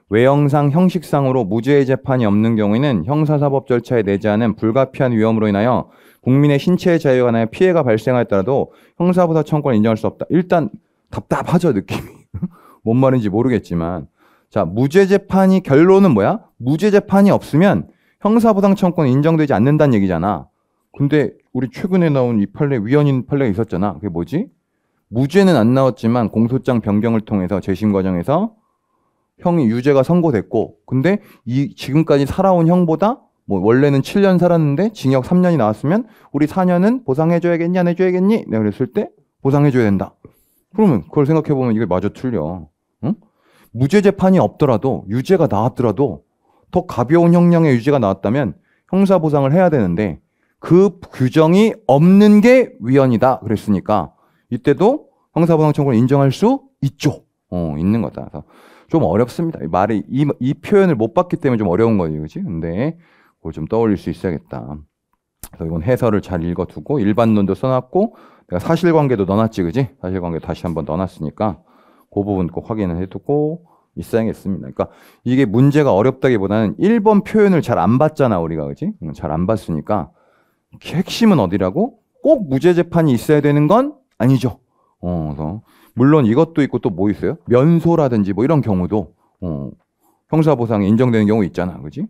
외형상 형식상으로 무죄의 재판이 없는 경우에는 형사사법 절차에 내지 않은 불가피한 위험으로 인하여 국민의 신체의 자유에 관하여 피해가 발생하였더라도 형사부다 청구를 인정할 수 없다. 일단 답답하죠, 느낌이. 뭔 말인지 모르겠지만. 자, 무죄 재판이 결론은 뭐야? 무죄 재판이 없으면 형사부상 청구는 인정되지 않는다는 얘기잖아. 근데 우리 최근에 나온 이 판례 위헌인 판례가 있었잖아. 그게 뭐지? 무죄는 안 나왔지만 공소장 변경을 통해서 재심 과정에서 형이 유죄가 선고됐고 근데 이 지금까지 살아온 형보다 뭐 원래는 7년 살았는데 징역 3년이 나왔으면 우리 4년은 보상해 줘야겠니 안 해줘야겠니 내가 그랬을 때 보상해 줘야 된다. 그러면 그걸 생각해 보면 이게 마저 틀려. 응? 무죄 재판이 없더라도 유죄가 나왔더라도 더 가벼운 형량의 유죄가 나왔다면 형사 보상을 해야 되는데 그 규정이 없는 게 위헌이다 그랬으니까 이때도 형사보상청구를 인정할 수 있죠. 어, 있는 거다. 그래서 좀 어렵습니다. 이 말이 이, 이 표현을 못 봤기 때문에 좀 어려운 거지, 그렇지? 근데 그걸 좀 떠올릴 수 있어야겠다. 그래서 이건 해설을 잘 읽어두고 일반론도 써놨고 내가 사실관계도 넣어놨지, 그지? 사실관계 다시 한번 넣어놨으니까 그 부분 꼭 확인을 해두고 있어야겠습니다. 그러니까 이게 문제가 어렵다기보다는 1번 표현을 잘 안 봤잖아, 우리가, 그지? 음, 잘안 봤으니까 핵심은 어디라고? 꼭 무죄 재판이 있어야 되는 건 아니죠. 어, 그래서 물론 이것도 있고 또 뭐 있어요? 면소라든지 뭐 이런 경우도 어, 형사 보상 인정되는 경우 있잖아, 그지?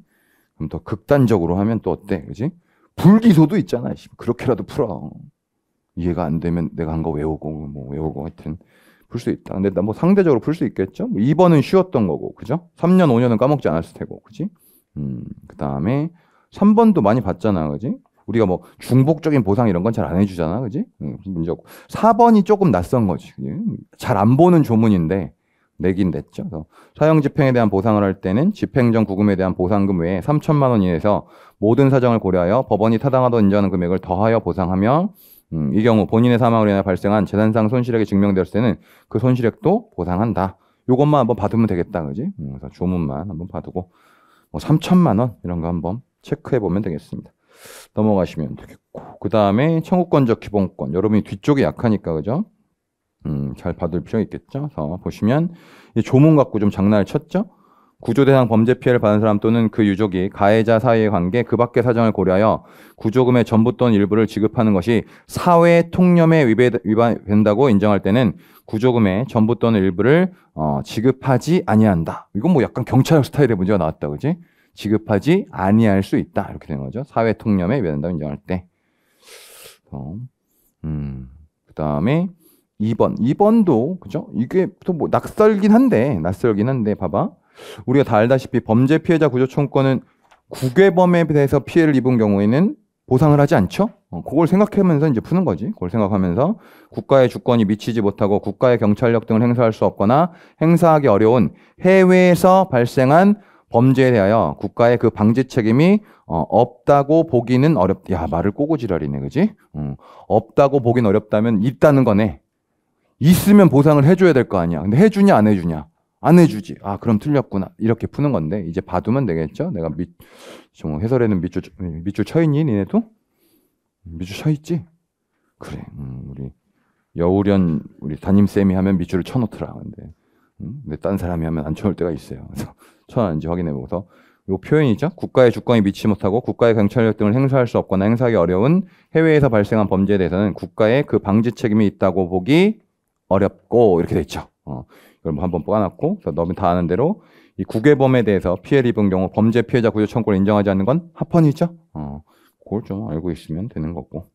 그럼 더 극단적으로 하면 또 어때, 그지? 불기소도 있잖아. 그렇게라도 풀어. 이해가 안 되면 내가 한 거 외우고 뭐 외우고 하여튼 풀 수 있다. 근데 나 뭐 상대적으로 풀 수 있겠죠? 뭐 2번은 쉬웠던 거고, 그죠? 3년, 5년은 까먹지 않았을 테고, 그지? 음, 그 다음에 3번도 많이 봤잖아, 그지? 우리가 뭐 중복적인 보상 이런 건 잘 안 해주잖아, 그지? 음, 문제 없고. 4번이 조금 낯선 거지. 잘 안 보는 조문인데 내긴 냈죠. 사형 집행에 대한 보상을 할 때는 집행정 구금에 대한 보상금 외에 3천만 원 이내에서 모든 사정을 고려하여 법원이 타당하다 인정하는 금액을 더하여 보상하며 음, 이 경우 본인의 사망으로 인해 발생한 재산상 손실액이 증명되었을 때는 그 손실액도 보상한다. 요것만 한번 받으면 되겠다, 그지? 음, 그래서 조문만 한번 받고 뭐 3천만 원 이런 거 한번 체크해 보면 되겠습니다. 넘어가시면 되겠고 그 다음에 청구권적 기본권 여러분이 뒤쪽이 약하니까 그죠? 음, 잘 받을 필요 있겠죠? 그래서 보시면 이 조문 갖고 좀 장난을 쳤죠? 구조 대상 범죄 피해를 받은 사람 또는 그 유족이 가해자 사이의 관계 그 밖의 사정을 고려하여 구조금의 전부 또는 일부를 지급하는 것이 사회 통념에 위반된다고 인정할 때는 구조금의 전부 또는 일부를 어, 지급하지 아니한다. 이건 뭐 약간 경찰 스타일의 문제가 나왔다, 그지? 지급하지 아니할 수 있다. 이렇게 되는 거죠. 사회 통념에 외면된다고 인정할 때. 어. 음, 그 다음에 2번. 2번도, 그죠? 이게 또뭐 낙설긴 한데, 낯설긴 한데, 봐봐. 우리가 다 알다시피 범죄 피해자 구조청권은 국외범에 대해서 피해를 입은 경우에는 보상을 하지 않죠? 어, 그걸 생각하면서 이제 푸는 거지. 그걸 생각하면서 국가의 주권이 미치지 못하고 국가의 경찰력 등을 행사할 수 없거나 행사하기 어려운 해외에서 발생한 범죄에 대하여 국가의 그 방지 책임이 어, 없다고 보기는 어렵. 야 말을 꼬고지랄이네, 그지? 음, 없다고 보긴 어렵다면 있다는 거네. 있으면 보상을 해줘야 될 거 아니야. 근데 해주냐 안 해주냐? 안 해주지. 아 그럼 틀렸구나. 이렇게 푸는 건데 이제 봐두면 되겠죠. 내가 미좀 해설에는 밑줄 밑줄 쳐있니, 니네도? 밑줄 쳐있지? 그래. 음, 우리 여우련 우리 담임 쌤이 하면 밑줄을 쳐놓더라. 근데 음? 근데 딴 사람이 하면 안 쳐올 때가 있어요. 그래서 처하는지 확인해보고서 요 표현이죠. 국가의 주권이 미치 못하고 국가의 경찰력 등을 행사할 수 없거나 행사하기 어려운 해외에서 발생한 범죄에 대해서는 국가의 그 방지 책임이 있다고 보기 어렵고 이렇게 돼 있죠. 어, 이걸 뭐 한번 뽑아놨고 너무 다 아는 대로 이 국외범에 대해서 피해를 입은 경우 범죄 피해자 구조 청구를 인정하지 않는 건 합헌이죠. 어, 그걸 좀 알고 있으면 되는 거고.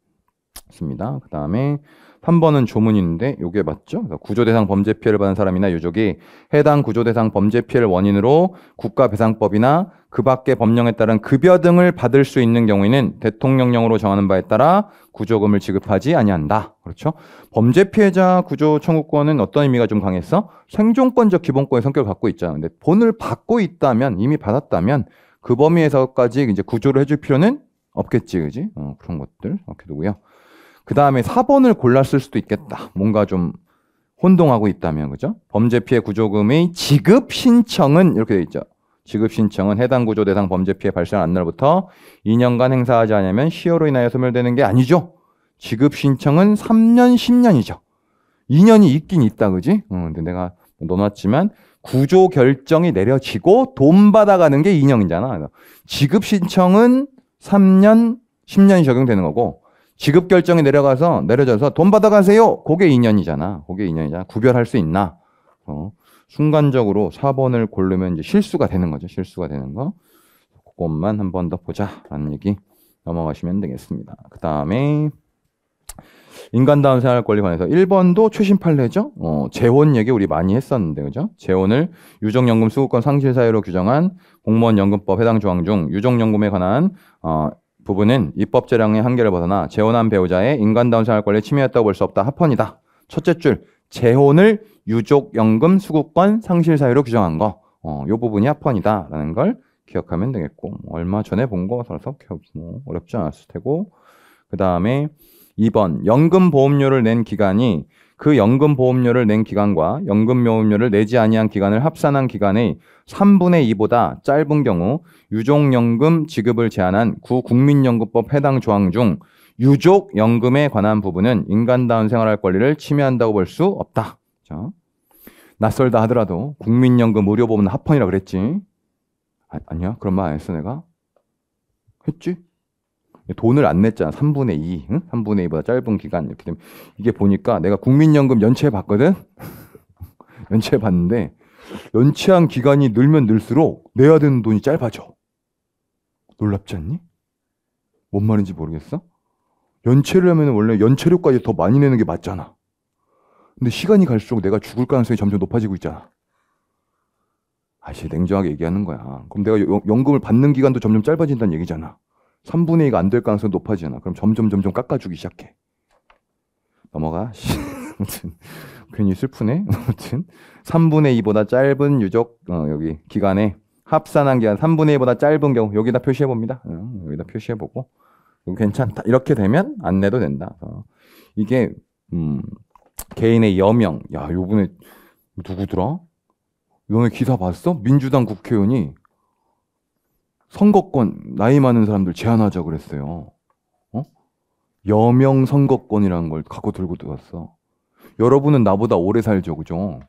있습니다. 그 다음에 3번은 조문인데 요게 맞죠? 구조 대상 범죄 피해를 받은 사람이나 유족이 해당 구조 대상 범죄 피해를 원인으로 국가배상법이나 그 밖의 법령에 따른 급여 등을 받을 수 있는 경우에는 대통령령으로 정하는 바에 따라 구조금을 지급하지 아니한다. 그렇죠? 범죄 피해자 구조 청구권은 어떤 의미가 좀 강했어? 생존권적 기본권의 성격을 갖고 있잖아. 근데 본을 받고 있다면 이미 받았다면 그 범위에서까지 이제 구조를 해줄 필요는 없겠지, 그지? 어, 그런 것들. 이렇게 두고요. 그 다음에 4번을 골랐을 수도 있겠다. 뭔가 좀 혼동하고 있다면, 그죠? 범죄 피해 구조금의 지급 신청은 이렇게 돼 있죠. 지급 신청은 해당 구조 대상 범죄 피해 발생한 안날부터 2년간 행사하지 않으면 시효로 인하여 소멸되는 게 아니죠. 지급 신청은 3년, 10년이죠. 2년이 있긴 있다, 그지? 응, 어, 근데 내가 넣어놨지만 구조 결정이 내려지고 돈 받아가는 게 2년이잖아. 지급 신청은 3년, 10년이 적용되는 거고 지급 결정이 내려가서 내려져서 돈 받아가세요. 그게 인연이잖아. 그게 인연이잖아. 구별할 수 있나? 어. 순간적으로 4번을 고르면 이제 실수가 되는 거죠. 실수가 되는 거. 그것만 한 번 더 보자라는 얘기 넘어가시면 되겠습니다. 그 다음에 인간다운 생활 권리 관해서 1번도 최신 판례죠. 어, 재혼 얘기 우리 많이 했었는데 그죠? 재혼을 유족연금 수급권 상실 사유로 규정한 공무원 연금법 해당 조항 중 유족연금에 관한 어, 부부는 입법재량의 한계를 벗어나 재혼한 배우자의 인간다운 생활권을 침해했다고 볼 수 없다. 합헌이다. 첫째 줄 재혼을 유족연금 수급권 상실 사유로 규정한 거. 어, 요 부분이 합헌이다라는 걸 기억하면 되겠고 뭐 얼마 전에 본 거라서 뭐 어렵지 않았을 테고 그 다음에 2번 연금 보험료를 낸 기간이 그 연금 보험료를 낸 기간과 연금 보험료를 내지 아니한 기간을 합산한 기간의 3분의 2보다 짧은 경우 유족연금 지급을 제한한 구국민연금법 해당 조항 중 유족연금에 관한 부분은 인간다운 생활할 권리를 침해한다고 볼 수 없다. 자, 낯설다 하더라도 국민연금 의료보험은 합헌이라 그랬지. 아, 니야 그런 말 안 했어 내가? 했지? 돈을 안 냈잖아. 3분의 2, 응? 3분의 2보다 짧은 기간 이렇게 되면 이게 보니까 내가 국민연금 연체 해봤거든 연체 해봤는데 연체한 기간이 늘면 늘수록 내야 되는 돈이 짧아져. 놀랍지 않니? 뭔 말인지 모르겠어? 연체를 하면 원래 연체료까지 더 많이 내는 게 맞잖아. 근데 시간이 갈수록 내가 죽을 가능성이 점점 높아지고 있잖아. 아씨, 냉정하게 얘기하는 거야. 그럼 내가 연금을 받는 기간도 점점 짧아진다는 얘기잖아. 3분의 2가 안 될 가능성이 높아지잖아. 그럼 점점 점점 깎아주기 시작해. 넘어가. 아무튼 괜히 슬프네. 아무튼 3분의 2보다 짧은 유적 어, 여기 기간에 합산한 기간 3분의 2보다 짧은 경우 여기다 표시해 봅니다. 어, 여기다 표시해 보고 괜찮다. 이렇게 되면 안 내도 된다. 어. 이게 음, 개인의 여명. 야, 요번에 누구더라? 너네 기사 봤어? 민주당 국회의원이 선거권 나이 많은 사람들 제한하자 그랬어요. 어? 여명 선거권이라는 걸 갖고 들고 들어왔어. 여러분은 나보다 오래 살죠, 그죠?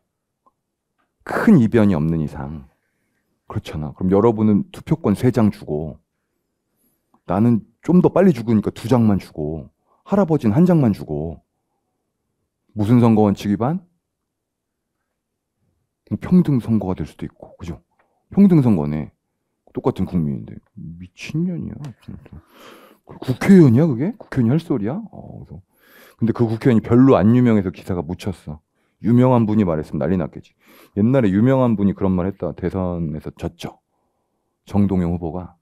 큰 이변이 없는 이상. 그렇잖아. 그럼 여러분은 투표권 세 장 주고, 나는 좀 더 빨리 죽으니까 두 장만 주고, 할아버지는 한 장만 주고, 무슨 선거 원칙 위반? 뭐 평등 선거가 될 수도 있고, 그죠? 평등 선거네. 똑같은 국민인데 미친년이야 진짜. 국회의원이야 그게? 국회의원이 할 소리야? 어, 그래서. 근데 그 국회의원이 별로 안 유명해서 기사가 묻혔어. 유명한 분이 말했으면 난리 났겠지. 옛날에 유명한 분이 그런 말 했다. 대선에서 졌죠. 정동영 후보가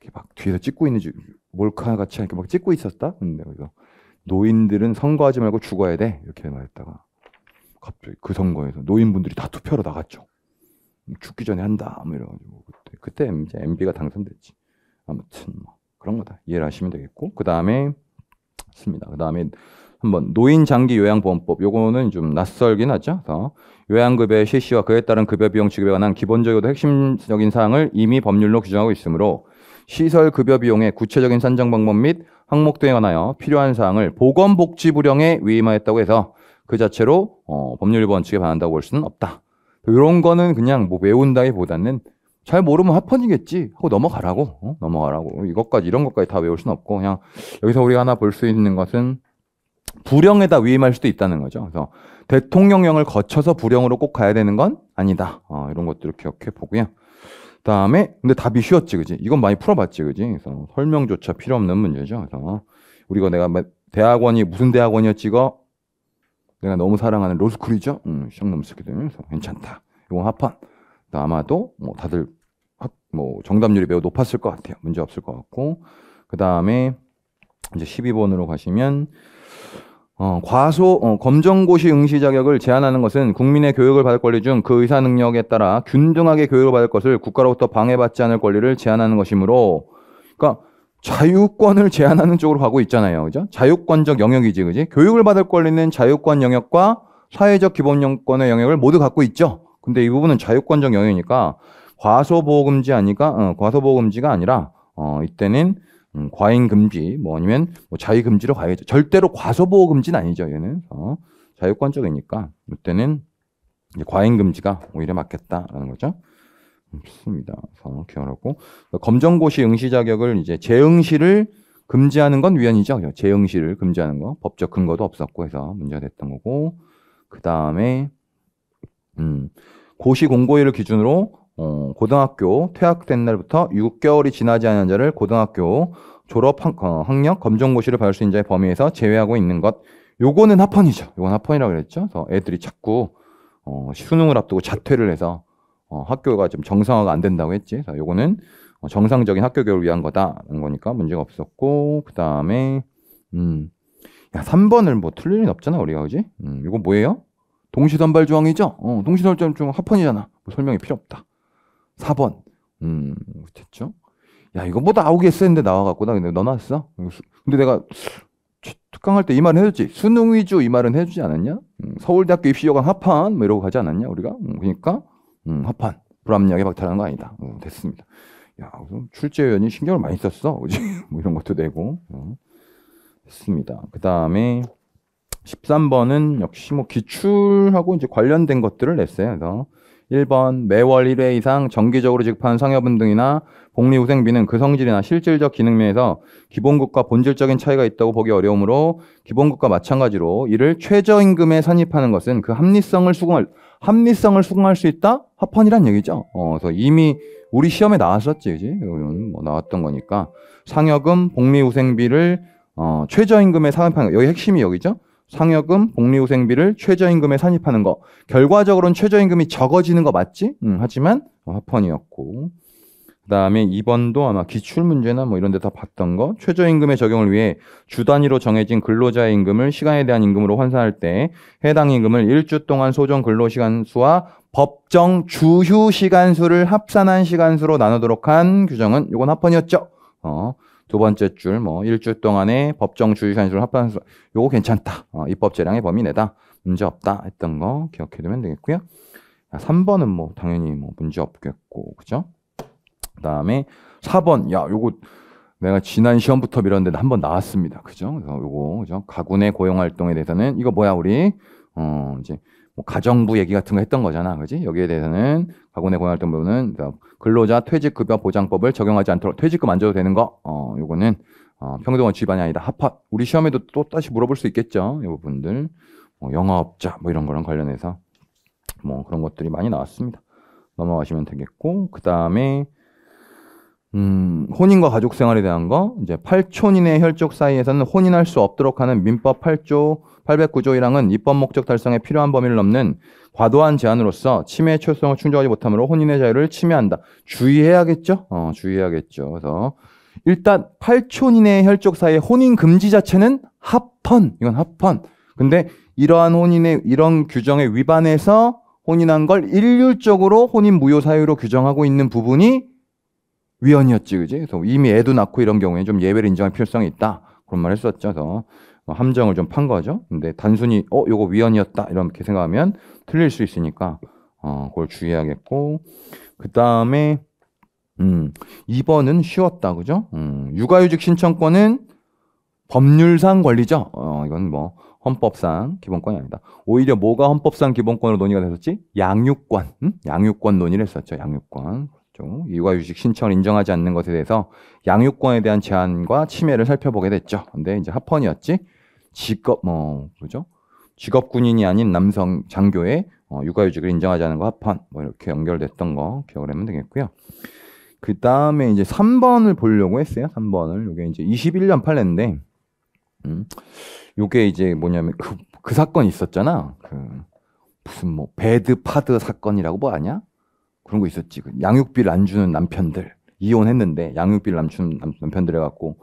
이렇게 막 뒤에서 찍고 있는 지 몰카 같이 이렇게 막 찍고 있었다. 근데 그래서 노인들은 선거하지 말고 죽어야 돼 이렇게 말했다가 갑자기 그 선거에서 노인분들이 다 투표로 나갔죠. 죽기 전에 한다. 뭐 이래가지고 그때 그때 이제 MB가 당선됐지. 아무튼 뭐 그런 거다 이해를 하시면 되겠고 그 다음에 씁니다. 그 다음에 한번 노인 장기 요양보험법 요거는 좀 낯설긴 하죠. 그래서 요양급여 실시와 그에 따른 급여 비용 지급에 관한 기본적이고 핵심적인 사항을 이미 법률로 규정하고 있으므로 시설 급여 비용의 구체적인 산정 방법 및 항목 등에 관하여 필요한 사항을 보건복지부령에 위임하였다고 해서 그 자체로 어, 법률 위반 원칙에 반한다고 볼 수는 없다. 이런 거는 그냥 뭐 외운다기보다는 잘 모르면 합헌이겠지 하고 넘어가라고 어? 넘어가라고 이것까지 이런 것까지 다 외울 수는 없고 그냥 여기서 우리가 하나 볼 수 있는 것은 불령에다 위임할 수도 있다는 거죠. 그래서 대통령령을 거쳐서 불령으로 꼭 가야 되는 건 아니다. 어, 이런 것들을 기억해 보고요. 그다음에 근데 답이 쉬웠지, 그지? 이건 많이 풀어봤지, 그지? 그래서 설명조차 필요 없는 문제죠. 그래서 우리가 내가 뭐 대학원이 무슨 대학원이었지? 이거 내가 너무 사랑하는 로스쿨이죠. 음, 시장 쓰게 되면서 괜찮다. 이거 합판. 아마도 뭐 다들 합, 뭐 정답률이 매우 높았을 것 같아요. 문제 없을 것 같고 그 다음에 이제 12번으로 가시면 어, 과소 어, 검정고시 응시 자격을 제한하는 것은 국민의 교육을 받을 권리 중 그 의사 능력에 따라 균등하게 교육을 받을 것을 국가로부터 방해받지 않을 권리를 제한하는 것이므로 그러니까 자유권을 제한하는 쪽으로 가고 있잖아요. 그죠? 자유권적 영역이지, 그지? 교육을 받을 권리는 자유권 영역과 사회적 기본권의 영 영역을 모두 갖고 있죠. 근데 이 부분은 자유권적 영역이니까 과소보호금지 아니까 어, 과소보호금지가 아니라, 어, 이때는 음, 과잉금지, 뭐 아니면 뭐 자유금지로 가야죠. 절대로 과소보호금지는 아니죠, 얘는. 어, 자유권적이니까. 이때는 과잉금지가 오히려 맞겠다라는 거죠. 좋습니다. 4. 기원하고 검정고시 응시 자격을 이제 재응시를 금지하는 건 위헌이죠. 재응시를 금지하는 거 법적 근거도 없었고 해서 문제가 됐던 거고 그 다음에 음, 고시 공고일을 기준으로 어, 고등학교 퇴학된 날부터 6개월이 지나지 않은 자를 고등학교 졸업 학, 어, 학력 검정고시를 받을 수 있는 자의 범위에서 제외하고 있는 것 요거는 합헌이죠. 요건 합헌이라고 그랬죠. 그래서 애들이 자꾸 어, 수능을 앞두고 자퇴를 해서 어, 학교가 좀 정상화가 안 된다고 했지. 자, 요거는 어, 정상적인 학교 교육을 위한 거다라는 거니까 문제가 없었고 그다음에 음. 야, 3번을 뭐 틀릴 일은 없잖아, 우리가 그지? 음, 이건 뭐예요? 동시선발 조항이죠? 어, 동시선발 조항 합헌이잖아. 뭐 설명이 필요 없다. 4번. 음, 됐죠? 야, 이거 뭐 나오게 했는데 나와갖고, 나 근데 넣어놨어? 근데 내가 특강할 때 이 말은 해줬지. 수능 위주 이 말은 해주지 않았냐? 음, 서울대학교 입시 여강 합판, 뭐 이러고 가지 않았냐, 우리가? 음, 그러니까 음, 합판 불합리하게 박탈하는 거 아니다. 음, 됐습니다. 야, 출제위원이 신경을 많이 썼어. 그지? 뭐 이런 것도 되고. 음, 어, 됐습니다. 그 다음에 13번은 역시 뭐 기출하고 이제 관련된 것들을 냈어요. 그래서 1번 매월 1회 이상 정기적으로 지급한 상여분 등이나 복리후생비는 그 성질이나 실질적 기능면에서 기본급과 본질적인 차이가 있다고 보기 어려우므로 기본급과 마찬가지로 이를 최저임금에 산입하는 것은 그 합리성을 수긍할 합리성을 수긍할 수 있다? 합헌이란 얘기죠. 어, 그래서 이미 우리 시험에 나왔었지, 그지? 뭐 나왔던 거니까. 상여금, 복리후생비를, 어, 최저임금에 산입하는 거. 여기 핵심이 여기죠? 상여금, 복리후생비를 최저임금에 산입하는 거. 결과적으로는 최저임금이 적어지는 거 맞지? 음, 하지만 어, 합헌이었고. 그다음에 2번도 아마 기출 문제나 뭐 이런 데 다 봤던 거 최저임금의 적용을 위해 주 단위로 정해진 근로자의 임금을 시간에 대한 임금으로 환산할 때 해당 임금을 1주 동안 소정 근로시간 수와 법정 주휴 시간 수를 합산한 시간 수로 나누도록 한 규정은 요건 합헌이었죠. 어. 두 번째 줄, 뭐, 일주동안에 법정 주휴 시간 수를 합산한 수, 요거 괜찮다. 어, 입법 재량의 범위 내다. 문제 없다. 했던 거 기억해 두면 되겠고요. 3번은 뭐, 당연히 뭐, 문제 없겠고, 그죠? 그다음에 4번 야 요거 내가 지난 시험부터 밀었는데 한 번 나왔습니다. 그죠? 그래서 요거 그죠? 가군의 고용 활동에 대해서는 이거 뭐야 우리 어 이제 뭐 가정부 얘기 같은 거 했던 거잖아, 그지? 여기에 대해서는 가군의 고용 활동 부분은 근로자 퇴직급여 보장법을 적용하지 않도록 퇴직금 안 줘도 되는 거, 어 요거는 어, 평등원 집반이 아니다. 합합 우리 시험에도 또 다시 물어볼 수 있겠죠, 이 부분들. 뭐 영업자 뭐 이런 거랑 관련해서 뭐 그런 것들이 많이 나왔습니다. 넘어가시면 되겠고 그 다음에 음, 혼인과 가족 생활에 대한 거, 이제 8촌인의 혈족 사이에서는 혼인할 수 없도록 하는 민법 8조 809조 1항은 입법 목적 달성에 필요한 범위를 넘는 과도한 제한으로서 침해의 최소성을 충족하지 못함으로 혼인의 자유를 침해한다. 주의해야겠죠? 어, 주의해야겠죠. 그래서 일단 8촌인의 혈족 사이의 혼인 금지 자체는 합헌. 이건 합헌. 근데 이러한 혼인의 이런 규정에 위반해서 혼인한 걸 일률적으로 혼인 무효 사유로 규정하고 있는 부분이 위헌이었지, 그지? 이미 애도 낳고 이런 경우에좀 예외를 인정할 필요성이 있다. 그런 말을 했었죠. 그래서 뭐 함정을 좀 판 거죠. 근데 단순히, 어, 요거 위헌이었다. 이렇게 생각하면 틀릴 수 있으니까, 어, 그걸 주의하겠고. 그 다음에, 음, 2번은 쉬웠다. 그죠? 음, 육아휴직 신청권은 법률상 권리죠. 어, 이건 뭐, 헌법상 기본권이 아니다. 오히려 뭐가 헌법상 기본권으로 논의가 됐었지? 양육권. 응? 음? 양육권 논의를 했었죠. 양육권. 중 육아휴직 신청을 인정하지 않는 것에 대해서 양육권에 대한 제한과 침해를 살펴보게 됐죠. 근데 이제 합헌이었지 직업 뭐 뭐죠? 직업 군인이 아닌 남성 장교의 어, 육아휴직을 인정하지 않은 거 합헌 뭐 이렇게 연결됐던 거 기억을 하면 되겠고요. 그 다음에 이제 3번을 보려고 했어요. 3번을 이게 이제 21년 판례인데, 이 요게 이제 뭐냐면 그, 그 사건 이 있었잖아. 그 무슨 뭐 배드 파드 사건이라고 뭐 아냐? 그런 거 있었지. 그 양육비를 안 주는 남편들. 이혼했는데 양육비를 안 주는 남편들 해갖고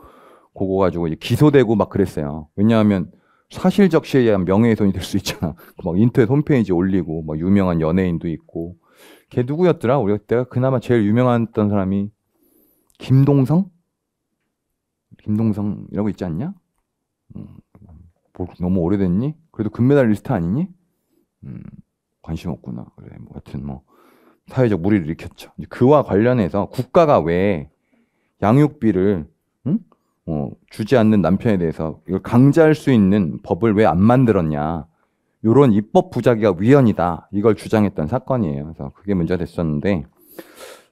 그거 가지고 이제 기소되고 막 그랬어요. 왜냐하면 사실적시에 의한 명예훼손이 될 수 있잖아. 막 인터넷 홈페이지 올리고 막 유명한 연예인도 있고 걔 누구였더라? 우리 그때가 그나마 제일 유명했던 사람이 김동성? 김동성이라고 있지 않냐? 음, 뭐 너무 오래됐니? 그래도 금메달 리스트 아니니? 음, 관심 없구나. 그래, 뭐, 하여튼 뭐, 사회적 무리를 일으켰죠. 그와 관련해서 국가가 왜 양육비를 응? 어, 주지 않는 남편에 대해서 이걸 강제할 수 있는 법을 왜 안 만들었냐? 요런 입법 부작위가 위헌이다. 이걸 주장했던 사건이에요. 그래서 그게 문제가 됐었는데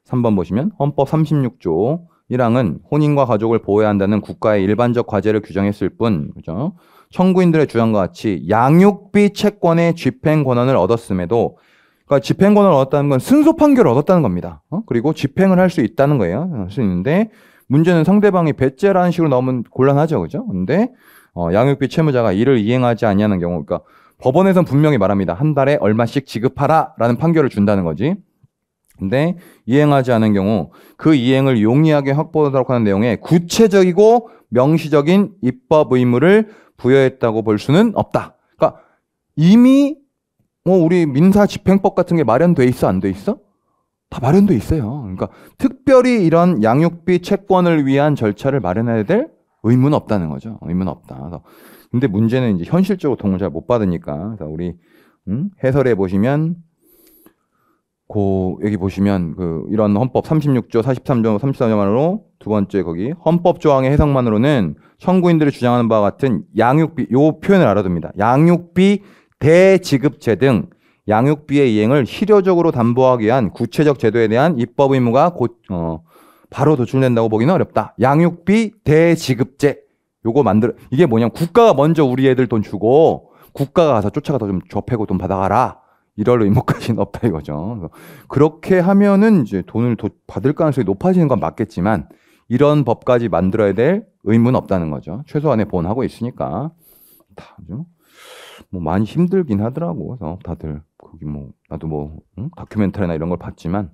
3번 보시면 헌법 36조 1항은 혼인과 가족을 보호해야 한다는 국가의 일반적 과제를 규정했을 뿐, 그죠? 청구인들의 주장과 같이 양육비 채권의 집행 권한을 얻었음에도 그러니까 집행권을 얻었다는 건 승소 판결을 얻었다는 겁니다. 어? 그리고 집행을 할 수 있다는 거예요. 어, 할수 있는데 문제는 상대방이 배째라는 식으로 나오면 곤란하죠, 그죠? 근데 어, 양육비 채무자가 이를 이행하지 아니하는 경우, 그러니까 법원에선 분명히 말합니다. 한 달에 얼마씩 지급하라라는 판결을 준다는 거지. 근데 이행하지 않은 경우 그 이행을 용이하게 확보하도록 하는 내용에 구체적이고 명시적인 입법 의무를 부여했다고 볼 수는 없다. 그러니까 이미 뭐 우리 민사 집행법 같은 게 마련돼 있어 안 돼 있어? 다 마련돼 있어요. 그러니까 특별히 이런 양육비 채권을 위한 절차를 마련해야 될 의무는 없다는 거죠. 의무는 없다. 그래서 근데 문제는 이제 현실적으로 도움을잘 못 받으니까 그래서 우리 음? 해설해 보시면 고 여기 보시면 그 이런 헌법 36조 43조 34조만으로 두 번째 거기 헌법 조항의 해석만으로는 청구인들이 주장하는 바와 같은 양육비 요 표현을 알아둡니다. 양육비 대지급제 등 양육비의 이행을 실효적으로 담보하기 위한 구체적 제도에 대한 입법 의무가 곧 어, 바로 도출된다고 보기는 어렵다. 양육비 대지급제 요거 만들 이게 뭐냐면 국가가 먼저 우리 애들 돈 주고 국가가 가서 쫓아가서 좀 접해고 돈 받아가라. 이럴 의무까지는 없다 이거죠. 그렇게 하면은 이제 돈을 도, 받을 가능성이 높아지는 건 맞겠지만 이런 법까지 만들어야 될 의무는 없다는 거죠. 최소한의 보완하고 있으니까. 다죠. 뭐 많이 힘들긴 하더라고. 그래서 다들 거기 뭐 나도 뭐 응? 다큐멘터리나 이런 걸 봤지만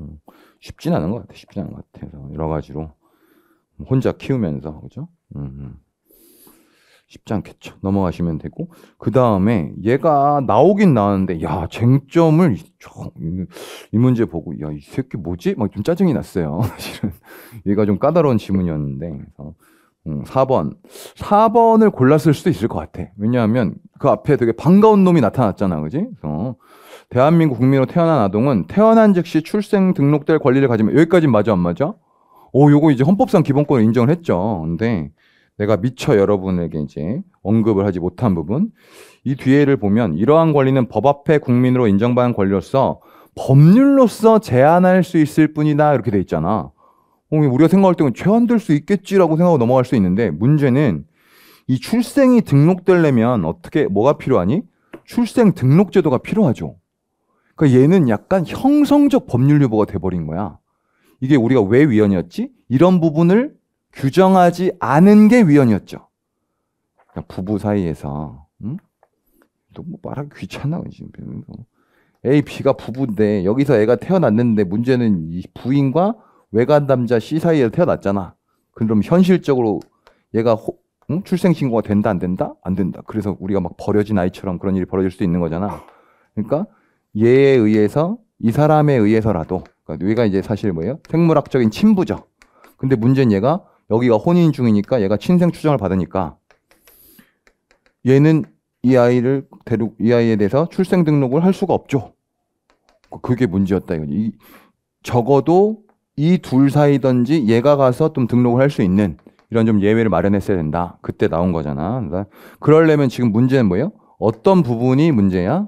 음, 쉽진 않은 것 같아. 쉽진 않은 것 같아서 여러 가지로 혼자 키우면서 그죠? 음, 음, 쉽지 않겠죠. 넘어가시면 되고 그 다음에 얘가 나오긴 나왔는데 야 쟁점을 이 문제 보고 야이 새끼 뭐지? 막 좀 짜증이 났어요. 사실은 얘가 좀 까다로운 지문이었는데 그래서 4번. 음, 4번을 골랐을 수도 있을 것 같아. 왜냐하면 그 앞에 되게 반가운 놈이 나타났잖아. 그지? 어. 대한민국 국민으로 태어난 아동은 태어난 즉시 출생 등록될 권리를 가지면 여기까지 맞아 안 맞아? 오, 어, 요거 이제 헌법상 기본권을 인정을 했죠. 근데 내가 미처 여러분에게 이제 언급을 하지 못한 부분. 이 뒤에를 보면 이러한 권리는 법 앞에 국민으로 인정받은 권리로서 법률로서 제한할 수 있을 뿐이다. 이렇게 돼 있잖아. 어, 우리가 생각할 때는 제한될 수 있겠지라고 생각하고 넘어갈 수 있는데 문제는 이 출생이 등록되려면 어떻게 뭐가 필요하니? 출생 등록 제도가 필요하죠. 그러니까 얘는 약간 형성적 법률 유보가 돼버린 거야. 이게 우리가 왜 위헌이었지? 이런 부분을 규정하지 않은 게 위헌이었죠. 부부 사이에서 응? 너무 뭐 말하기 귀찮아 지금 A, B가 어. 부부인데 여기서 애가 태어났는데 문제는 이 부인과 외간 담자 C 사이에 서 태어났잖아. 그럼 현실적으로 얘가 호, 응? 출생신고가 된다 안 된다? 안 된다. 그래서 우리가 막 버려진 아이처럼 그런 일이 벌어질 수 있는 거잖아. 그러니까 얘에 의해서 이 사람에 의해서라도 그러니까 얘가 이제 사실 뭐예요? 생물학적인 친부죠. 근데 문제는 얘가 여기가 혼인 중이니까 얘가 친생 추정을 받으니까 얘는 이 아이를 데리고 이 아이에 대해서 출생 등록을 할 수가 없죠. 그, 그게 문제였다 이거지. 적어도 이둘 사이든지 얘가 가서 좀 등록을 할 수 있는 이런 좀 예외를 마련했어야 된다. 그때 나온 거잖아. 그러니려면 지금 문제는 뭐예요? 어떤 부분이 문제야?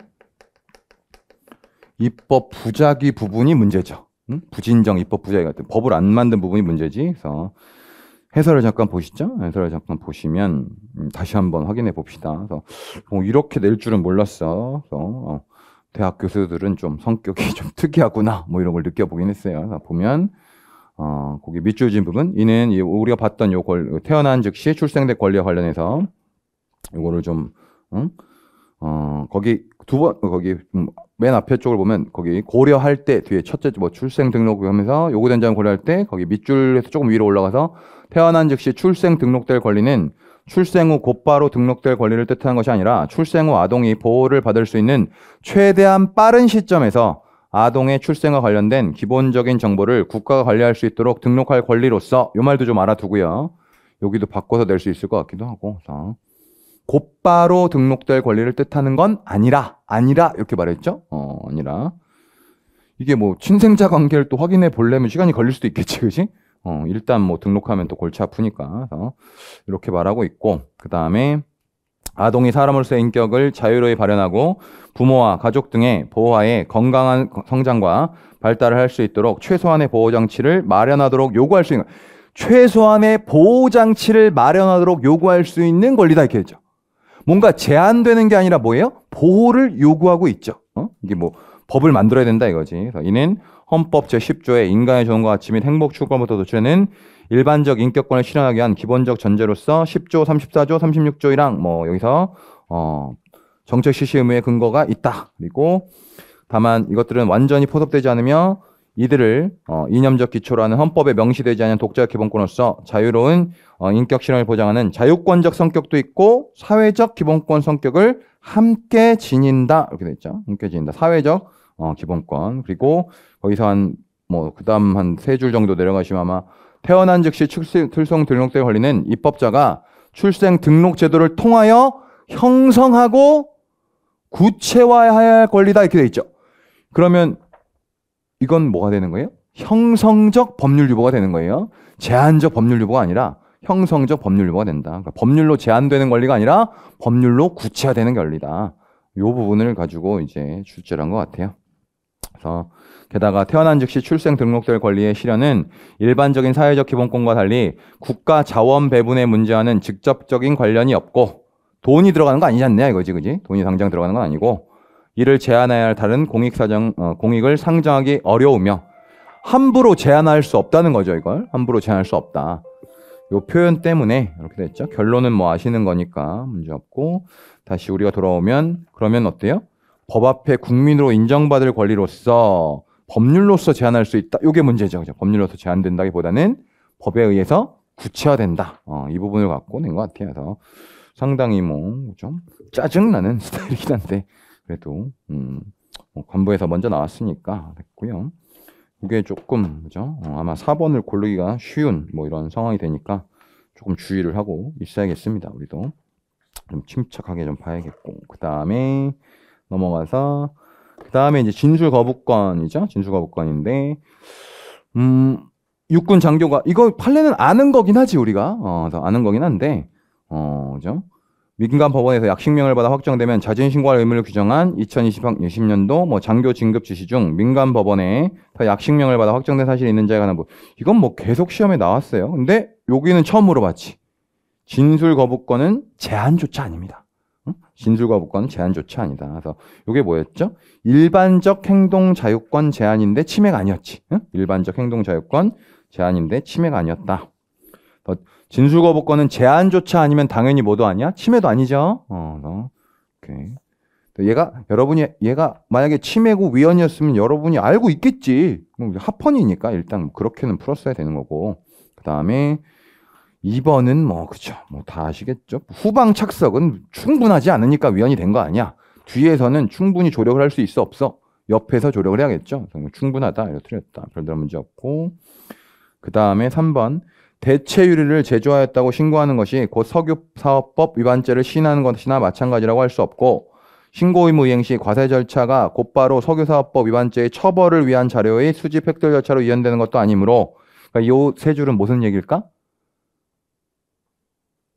입법 부작위 부분이 문제죠. 응? 부진정 입법 부작위 같은 법을 안 만든 부분이 문제지. 그래서 해설을 잠깐 보시죠. 해설을 잠깐 보시면 음, 다시 한번 확인해 봅시다. 그래서 뭐 이렇게 낼 줄은 몰랐어. 그래서 어. 대학 교수들은 좀 성격이 좀 특이하구나 뭐 이런 걸 느껴보긴 했어요. 보면 어, 거기 밑줄 진 부분 이는 이 우리가 봤던 요걸 태어난 즉시 출생대 권리와 관련해서 요거를 좀 응? 어, 거기 두 번 거기 음, 맨 앞에 쪽을 보면 거기 고려할 때 뒤에 첫째 뭐 출생 등록하면서 요구된 점을 고려할 때 거기 밑줄에서 조금 위로 올라가서 태어난 즉시 출생 등록될 권리는 출생 후 곧바로 등록될 권리를 뜻하는 것이 아니라 출생 후 아동이 보호를 받을 수 있는 최대한 빠른 시점에서 아동의 출생과 관련된 기본적인 정보를 국가가 관리할 수 있도록 등록할 권리로서 요 말도 좀 알아두고요. 여기도 바꿔서 낼 수 있을 것 같기도 하고. 자. 곧바로 등록될 권리를 뜻하는 건 아니라, 아니라 이렇게 말했죠. 어, 아니라. 이게 뭐 친생자 관계를 또 확인해 보려면 시간이 걸릴 수도 있겠지, 그지? 어, 일단 뭐 등록하면 또 골치 아프니까 어, 이렇게 말하고 있고 그 다음에 아동이 사람으로서의 인격을 자유로이 발현하고 부모와 가족 등의 보호하에 건강한 성장과 발달을 할 수 있도록 최소한의 보호 장치를 마련하도록 요구할 수 있는 최소한의 보호 장치를 마련하도록 요구할 수 있는 권리다 이렇게 했죠. 뭔가 제한되는 게 아니라 뭐예요? 보호를 요구하고 있죠. 어? 이게 뭐 법을 만들어야 된다 이거지. 그래서 이는 헌법 제10조의 인간의 존과 가치 및 행복 추구권부터 도출하는 일반적 인격권을 실현하기 위한 기본적 전제로서 10조, 34조, 36조 1항 뭐 여기서 어 정책 실시 의무의 근거가 있다. 그리고 다만 이것들은 완전히 포섭되지 않으며 이들을 어, 이념적 기초라는 헌법에 명시되지 않은 독자 기본권으로서 자유로운 어, 인격 실현을 보장하는 자유권적 성격도 있고 사회적 기본권 성격을 함께 지닌다 이렇게 돼 있죠. 함께 지닌다. 사회적 어, 기본권 그리고 거기서 한뭐 그다음 한 세 줄 정도 내려가시면 아마 태어난 즉시 출생, 출생 등록세 걸리는 입법자가 출생 등록 제도를 통하여 형성하고 구체화해야 할 권리다 이렇게 돼 있죠. 그러면 이건 뭐가 되는 거예요? 형성적 법률 유보가 되는 거예요. 제한적 법률 유보가 아니라 형성적 법률 유보가 된다. 그러니까 법률로 제한되는 권리가 아니라 법률로 구체화되는 권리다. 요 부분을 가지고 이제 출제를 한 것 같아요. 그래서 게다가 태어난 즉시 출생 등록될 권리의 실현은 일반적인 사회적 기본권과 달리 국가 자원 배분의 문제와는 직접적인 관련이 없고 돈이 들어가는 거 아니지 않냐 이거지 그지? 돈이 당장 들어가는 건 아니고 이를 제한해야 할 다른 공익 사정 어, 공익을 상정하기 어려우며 함부로 제한할 수 없다는 거죠 이걸 함부로 제한할 수 없다. 요 표현 때문에 이렇게 됐죠. 결론은 뭐 아시는 거니까 문제 없고 다시 우리가 돌아오면 그러면 어때요? 법 앞에 국민으로 인정받을 권리로서 법률로서 제한할 수 있다. 요게 문제죠. 그죠? 법률로서 제한된다기보다는 법에 의해서 구체화된다. 어, 이 부분을 갖고 낸 것 같아요. 그래서 상당히 뭐 좀 짜증나는 스타일이긴 한데 그래도 음, 뭐 관부에서 먼저 나왔으니까 됐고요. 이게 조금 그죠? 어, 아마 4번을 고르기가 쉬운 뭐 이런 상황이 되니까 조금 주의를 하고 있어야겠습니다. 우리도 좀 침착하게 좀 봐야겠고 그 다음에 넘어가서 그다음에 이제 진술 거부권이죠. 진술 거부권인데 음 육군 장교가 이거 판례는 아는 거긴 하지 우리가 어 아는 거긴 한데 어 그죠? 민간 법원에서 약식명을 받아 확정되면 자진 신고할 의무를 규정한 2020년도 뭐 장교 진급 지시 중 민간 법원에 약식명을 받아 확정된 사실이 있는 자에 관한 부 이건 뭐 계속 시험에 나왔어요. 근데 여기는 처음으로 봤지. 진술 거부권은 제한조차 아닙니다. 신술거부권 제한 조치 아니다. 그래서 이게 뭐였죠? 일반적 행동 자유권 제한인데 침해가 아니었지. 일반적 행동 자유권 제한인데 침해가 아니었다. 진술거부권은 제한조치 아니면 당연히 뭐도 아니야? 침해도 아니죠. 어, 오케이. 얘가 여러분이 얘가 만약에 침해고 위헌이었으면 여러분이 알고 있겠지. 뭐 합헌이니까 일단 그렇게는 풀었어야 되는 거고. 그다음에 2번은 뭐 그쵸 뭐다 아시겠죠. 후방 착석은 충분하지 않으니까 위헌이 된 거 아니야. 뒤에서는 충분히 조력을 할 수 있어 없어. 옆에서 조력을 해야겠죠. 뭐 충분하다. 이렇게 틀렸다. 별다른 문제 없고. 그 다음에 3번. 대체유리를 제조하였다고 신고하는 것이 곧 석유사업법 위반죄를 시인하는 것이나 마찬가지라고 할 수 없고 신고 의무 이행 시 과세 절차가 곧바로 석유사업법 위반죄의 처벌을 위한 자료의 수집 획득 절차로 이행되는 것도 아니므로 그러니까 요 세 줄은 무슨 얘기일까?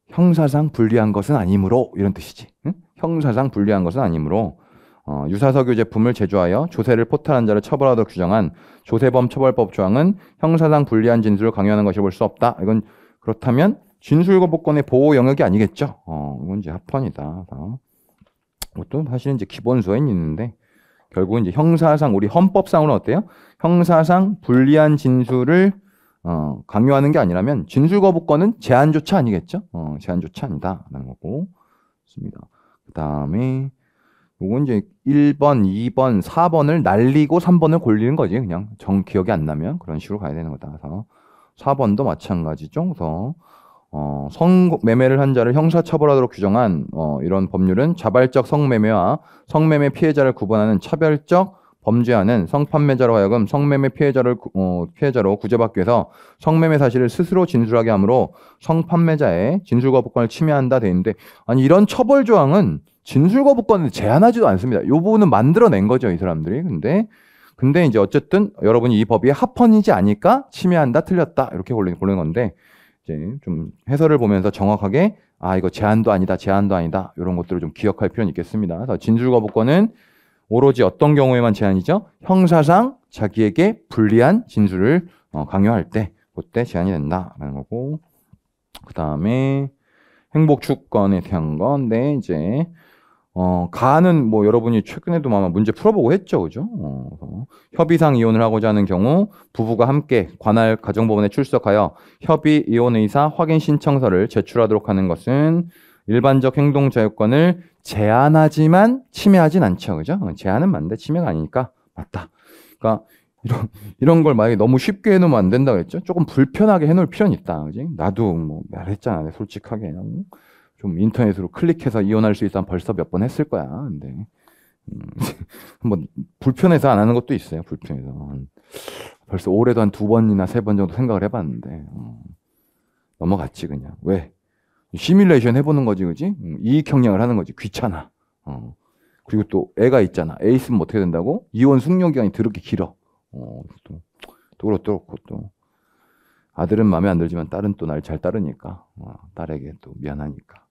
형사상 불리한 것은 아니므로 이런 뜻이지. 응? 형사상 불리한 것은 아니므로 어, 유사석유 제품을 제조하여 조세를 포탈한 자를 처벌하도록 규정한 조세범 처벌법 조항은 형사상 불리한 진술을 강요하는 것이 볼 수 없다. 이건 그렇다면 진술거부권의 보호 영역이 아니겠죠. 어, 이건 이제 합헌이다. 다음. 이것도 사실은 이제 기본소엔 있는데 결국은 이제 형사상 우리 헌법상으로 어때요? 형사상 불리한 진술을 어, 강요하는 게 아니라면 진술 거부권은 제한조차 아니겠죠? 어, 제한조차 아니다라는 거고 있습니다. 그 다음에 요건 이제 1번, 2번, 4번을 날리고 3번을 골리는 거지 그냥 정 기억이 안 나면 그런 식으로 가야 되는 거다. 그래서 4번도 마찬가지죠. 그래서 어, 성매매를 한 자를 형사처벌하도록 규정한 어, 이런 법률은 자발적 성매매와 성매매 피해자를 구분하는 차별적 범죄하는 성판매자로 하여금 성매매 피해자를 어, 피해자로 구제받기 위해서 성매매 사실을 스스로 진술하게 하므로 성판매자의 진술 거부권을 침해한다 돼 있는데 아니 이런 처벌 조항은 진술 거부권을 제한하지도 않습니다. 요 부분은 만들어낸 거죠 이 사람들이. 근데 근데 이제 어쨌든 여러분이 이 법이 합헌이지 아닐까 침해한다 틀렸다 이렇게 고른 건데 이제 좀 해설을 보면서 정확하게 아 이거 제한도 아니다 제한도 아니다 이런 것들을 좀 기억할 필요는 있겠습니다. 그래서 진술 거부권은 오로지 어떤 경우에만 제한이죠? 형사상 자기에게 불리한 진술을 어, 강요할 때 그때 제한이 된다라는 거고 그 다음에 행복주권에 대한 건데 네, 이제 어, 가는 뭐 여러분이 최근에도 아마 문제 풀어보고 했죠, 그죠? 어, 어, 협의상 이혼을 하고자 하는 경우 부부가 함께 관할 가정법원에 출석하여 협의 이혼 의사 확인 신청서를 제출하도록 하는 것은 일반적 행동 자유권을 제한하지만 침해하진 않죠. 그죠? 제한은 맞는데 침해가 아니니까 맞다. 그러니까 이런 이런 걸 만약에 너무 쉽게 해 놓으면 안 된다 고했죠 조금 불편하게 해 놓을 필요는 있다. 그지? 나도 뭐 말했잖아. 솔직하게. 좀 인터넷으로 클릭해서 이혼할 수있다면 벌써 몇 번 했을 거야. 근데 음, 번 불편해서 안 하는 것도 있어요. 불편해서 벌써 올해도 한 두 번이나 세 번 정도 생각을 해봤는데 어, 넘어갔지 그냥 왜 시뮬레이션 해보는 거지, 그지? 음, 이익 형량을 하는 거지. 귀찮아. 어. 그리고 또 애가 있잖아. 애 있으면 뭐 어떻게 된다고? 이혼 숙려 기간이 더럽게 길어. 어, 또, 또 그렇고 또 아들은 마음에 안 들지만 딸은 또 날 잘 따르니까 어, 딸에게 또 미안하니까.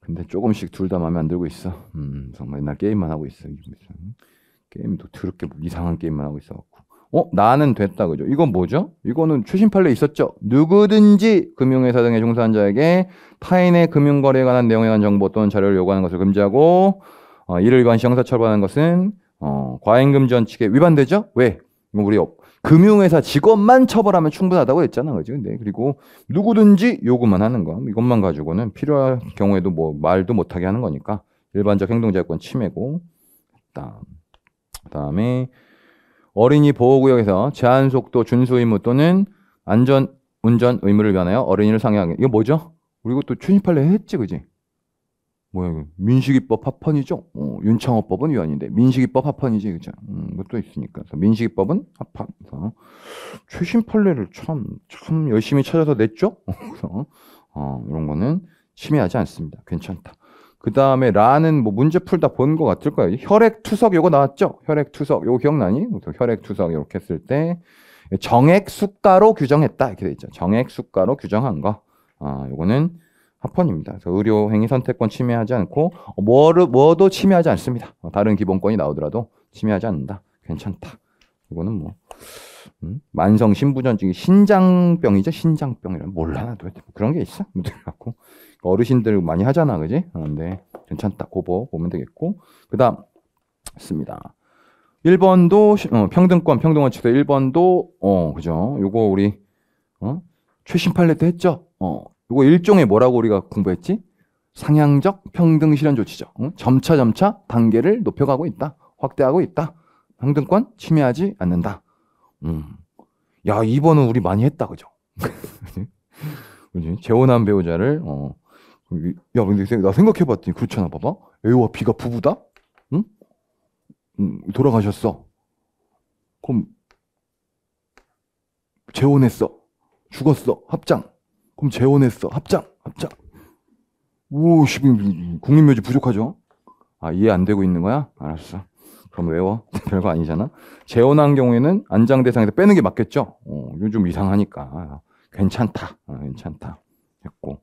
근데 조금씩 둘 다 마음에 안 들고 있어. 음, 정말 옛날 게임만 하고 있어. 게임도 더럽게 이상한 게임만 하고 있어. 어, 나는 됐다. 그죠? 이건 뭐죠? 이거는 최신 판례 있었죠? 누구든지 금융회사 등의 종사자에게 타인의 금융거래에 관한 내용에 관한 정보 또는 자료를 요구하는 것을 금지하고, 어, 이를 위반시 형사 처벌하는 것은, 어, 과잉금전칙에 위반되죠? 왜? 뭐 우리 금융회사 직원만 처벌하면 충분하다고 했잖아. 그죠? 근데 그리고 누구든지 요구만 하는 거. 이것만 가지고는 필요할 경우에도 뭐 말도 못하게 하는 거니까. 일반적 행동자권 침해고, 그 다음에, 어린이 보호구역에서 제한속도 준수 의무 또는 안전 운전 의무를 위하여 어린이를 상해하게. 이거 뭐죠? 우리 이또도 추진판례 했지, 그지? 뭐야, 이거. 민식이법 합헌이죠? 어, 윤창호법은 위헌인데, 민식이법 합헌이지, 그죠? 음, 이것도 있으니까. 그래서 민식이법은 합헌. 그래서 최신 판례를 참, 참 열심히 찾아서 냈죠? 그래서, 어, 이런 거는 침해하지 않습니다. 괜찮다. 그 다음에 라는 뭐 문제 풀다 본 것 같을 거예요. 혈액 투석 요거 나왔죠? 혈액 투석 요거 기억나니? 혈액 투석 이렇게 했을 때 정액 숫가로 규정했다 이렇게 돼 있죠. 정액 숫가로 규정한 거. 아, 요거는 합헌입니다. 그래서 의료 행위 선택권 침해하지 않고 뭐를 뭐도 침해하지 않습니다. 뭐 다른 기본권이 나오더라도 침해하지 않는다. 괜찮다. 이거는 뭐 음? 만성 신부전증이 신장병이죠. 신장병이란 몰라 나 뭐 도대체 그런 게 있어? 뭐 그래갖고 그러니까 어르신들 많이 하잖아, 그지? 그런데 어, 괜찮다. 고보 보면 되겠고 그다음 습니다 1번도 어, 평등권 평등원 측도 1번도 어 그죠? 요거 우리 어? 최신 판례도 했죠. 어 요거 일종의 뭐라고 우리가 공부했지? 상향적 평등 실현 조치죠. 응? 어? 점차 점차 단계를 높여가고 있다. 확대하고 있다. 평등권 침해하지 않는다. 음. 야, 이번은 우리 많이 했다, 그죠? 그지? 재혼한 배우자를, 어, 야, 근데 나 생각해봤더니 그렇잖아, 봐봐. A와 B가 부부다? 응? 음, 돌아가셨어. 그럼, 재혼했어. 죽었어. 합장. 그럼 재혼했어. 합장. 합장. 오, 씨, 국민묘지 부족하죠? 아, 이해 안 되고 있는 거야? 알았어. 그럼 외워? 별거 아니잖아. 재혼한 경우에는 안장 대상에서 빼는 게 맞겠죠. 어, 요즘 이상하니까 괜찮다, 어, 괜찮다 했고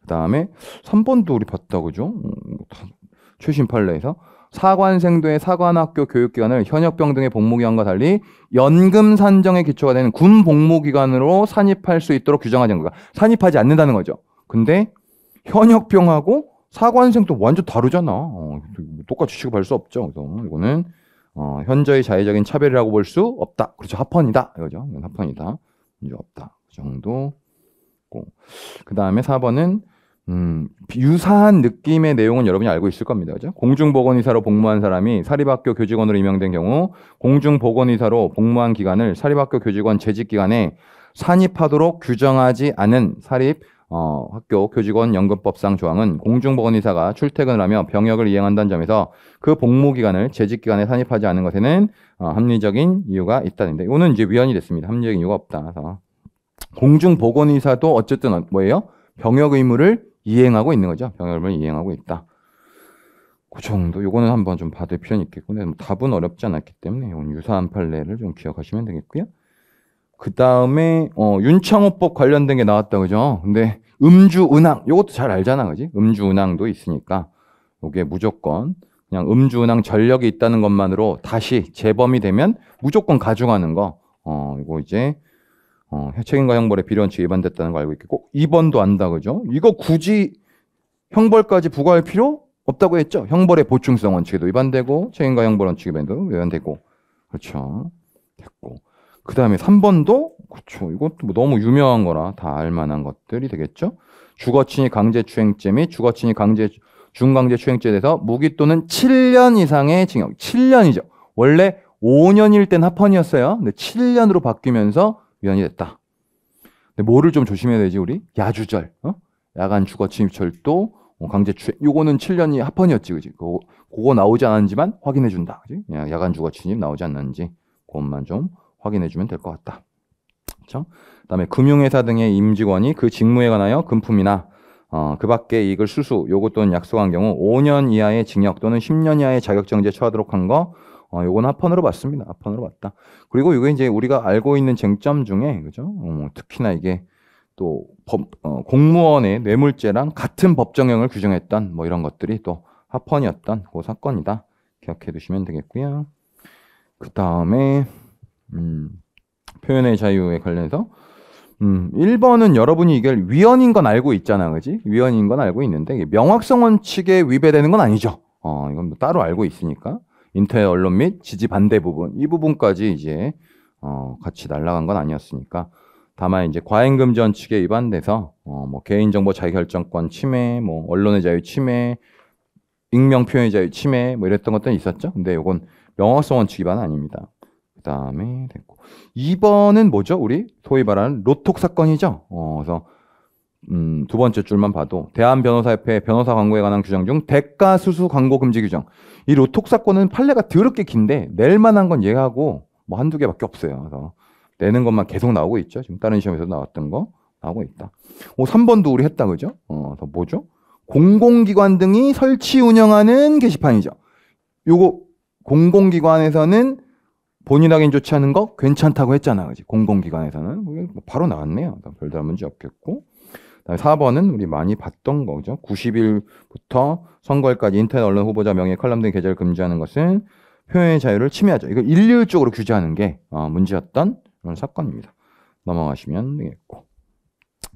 그 다음에 3번도 우리 봤다 그죠? 어, 최신 판례에서 사관생도의 사관학교 교육기관을 현역병등의 복무기간과 달리 연금 산정의 기초가 되는 군 복무기간으로 산입할 수 있도록 규정하자는 거가 산입하지 않는다는 거죠. 근데 현역병하고 사관생도 완전 다르잖아. 어, 뭐 똑같이 취급할 수 없죠. 그래서 이거는 어, 현저히 자의적인 차별이라고 볼 수 없다. 그렇죠. 합헌이다. 이거죠. 합헌이다. 문제 없다. 그정도그 다음에 4번은 음, 유사한 느낌의 내용은 여러분이 알고 있을 겁니다. 그죠? 공중보건의사로 복무한 사람이 사립학교 교직원으로 임명된 경우 공중보건의사로 복무한 기간을 사립학교 교직원 재직 기간에 산입하도록 규정하지 않은 사립 어, 학교 교직원 연금법상 조항은 공중보건의사가 출퇴근을 하며 병역을 이행한다는 점에서 그 복무기간을 재직기간에 산입하지 않은 것에는 어, 합리적인 이유가 있다는데 이거는 이제 위헌이 됐습니다. 합리적인 이유가 없다. 그래서 공중보건의사도 어쨌든 뭐예요? 병역 의무를 이행하고 있는 거죠. 병역 의무를 이행하고 있다. 그 정도 요거는 한번 좀 받을 필요는 있겠군요. 답은 어렵지 않았기 때문에 이건 유사한 판례를 좀 기억하시면 되겠고요. 그 다음에 어, 윤창호법 관련된 게 나왔다 그죠? 근데 음주 운항 요것도잘 알잖아 그지? 음주 운항도 있으니까 요게 무조건 그냥 음주 운항 전력이 있다는 것만으로 다시 재범이 되면 무조건 가중하는 거. 어 이거 이제 어, 책임과 형벌의 비례원칙 위반됐다는 거 알고 있겠고 2번도 안다 그죠? 이거 굳이 형벌까지 부과할 필요 없다고 했죠? 형벌의 보충성 원칙에도 위반되고 책임과 형벌 원칙에도 위반되고 그렇죠. 됐고 그 다음에 3번도, 그렇죠. 이것도 뭐 너무 유명한 거라 다 알만한 것들이 되겠죠. 주거침입 강제추행죄 및 주거침입 강제, 중강제추행죄에 대해서 무기 또는 7년 이상의 징역. 7년이죠. 원래 5년일 땐 합헌이었어요. 근데 7년으로 바뀌면서 위헌이 됐다. 근데 뭐를 좀 조심해야 되지, 우리? 야주절, 어? 야간 주거침입철도, 어, 강제추행. 요거는 7년이 합헌이었지, 그지? 그거, 그거 나오지 않았지만 확인해준다. 그지? 야간 주거침입 나오지 않는지. 그것만 좀 확인해 주면 될 것 같다. 그렇죠? 그다음에 금융회사 등의 임직원이 그 직무에 관하여 금품이나 어, 그 밖의 이익을 수수, 요것 또는 약속한 경우 5년 이하의 징역 또는 10년 이하의 자격정지에 처하도록 한 거, 어, 요건 합헌으로 봤습니다. 합헌으로 봤다. 그리고 이게 이제 우리가 알고 있는 쟁점 중에, 그죠? 어, 뭐 특히나 이게 또 법, 어, 공무원의 뇌물죄랑 같은 법정형을 규정했던 뭐 이런 것들이 또 합헌이었던 그 사건이다. 기억해 두시면 되겠고요. 그 다음에 음, 표현의 자유에 관련해서 음, 1번은 여러분이 이걸 위헌인 건 알고 있잖아, 그지? 위헌인 건 알고 있는데, 명확성 원칙에 위배되는 건 아니죠. 어, 이건 뭐 따로 알고 있으니까. 인터넷 언론 및 지지 반대 부분, 이 부분까지 이제, 어, 같이 날라간 건 아니었으니까. 다만, 이제 과잉금지 원칙에 위반돼서, 어, 뭐, 개인정보 자유결정권 침해, 뭐, 언론의 자유 침해, 익명 표현의 자유 침해, 뭐, 이랬던 것들은 있었죠. 근데 이건 명확성 원칙 위반은 아닙니다. 그다음에 됐고 2번은 뭐죠? 우리 소위 말하는 로톡 사건이죠. 어, 그래서 음, 두 번째 줄만 봐도 대한 변호사협회 변호사 광고에 관한 규정 중 대가 수수 광고 금지 규정. 이 로톡 사건은 판례가 더럽게 긴데 낼 만한 건 얘하고 뭐 한두 개밖에 없어요. 그래서 내는 것만 계속 나오고 있죠. 지금 다른 시험에서 나왔던 거 나오고 있다. 오, 3번도 우리 했다 그죠? 어, 그래서 뭐죠? 공공기관 등이 설치 운영하는 게시판이죠. 요거 공공기관에서는 본인하기 좋지 않은 거 괜찮다고 했잖아. 그지 공공기관에서는. 뭐 바로 나왔네요. 별다른 문제 없겠고. 4번은 우리 많이 봤던 거죠. 90일부터 선거일까지 인터넷 언론 후보자 명예 칼럼 등 계좌를 금지하는 것은 표현의 자유를 침해하죠. 이거 일률적으로 규제하는 게 어, 문제였던 그런 사건입니다. 넘어가시면 되겠고.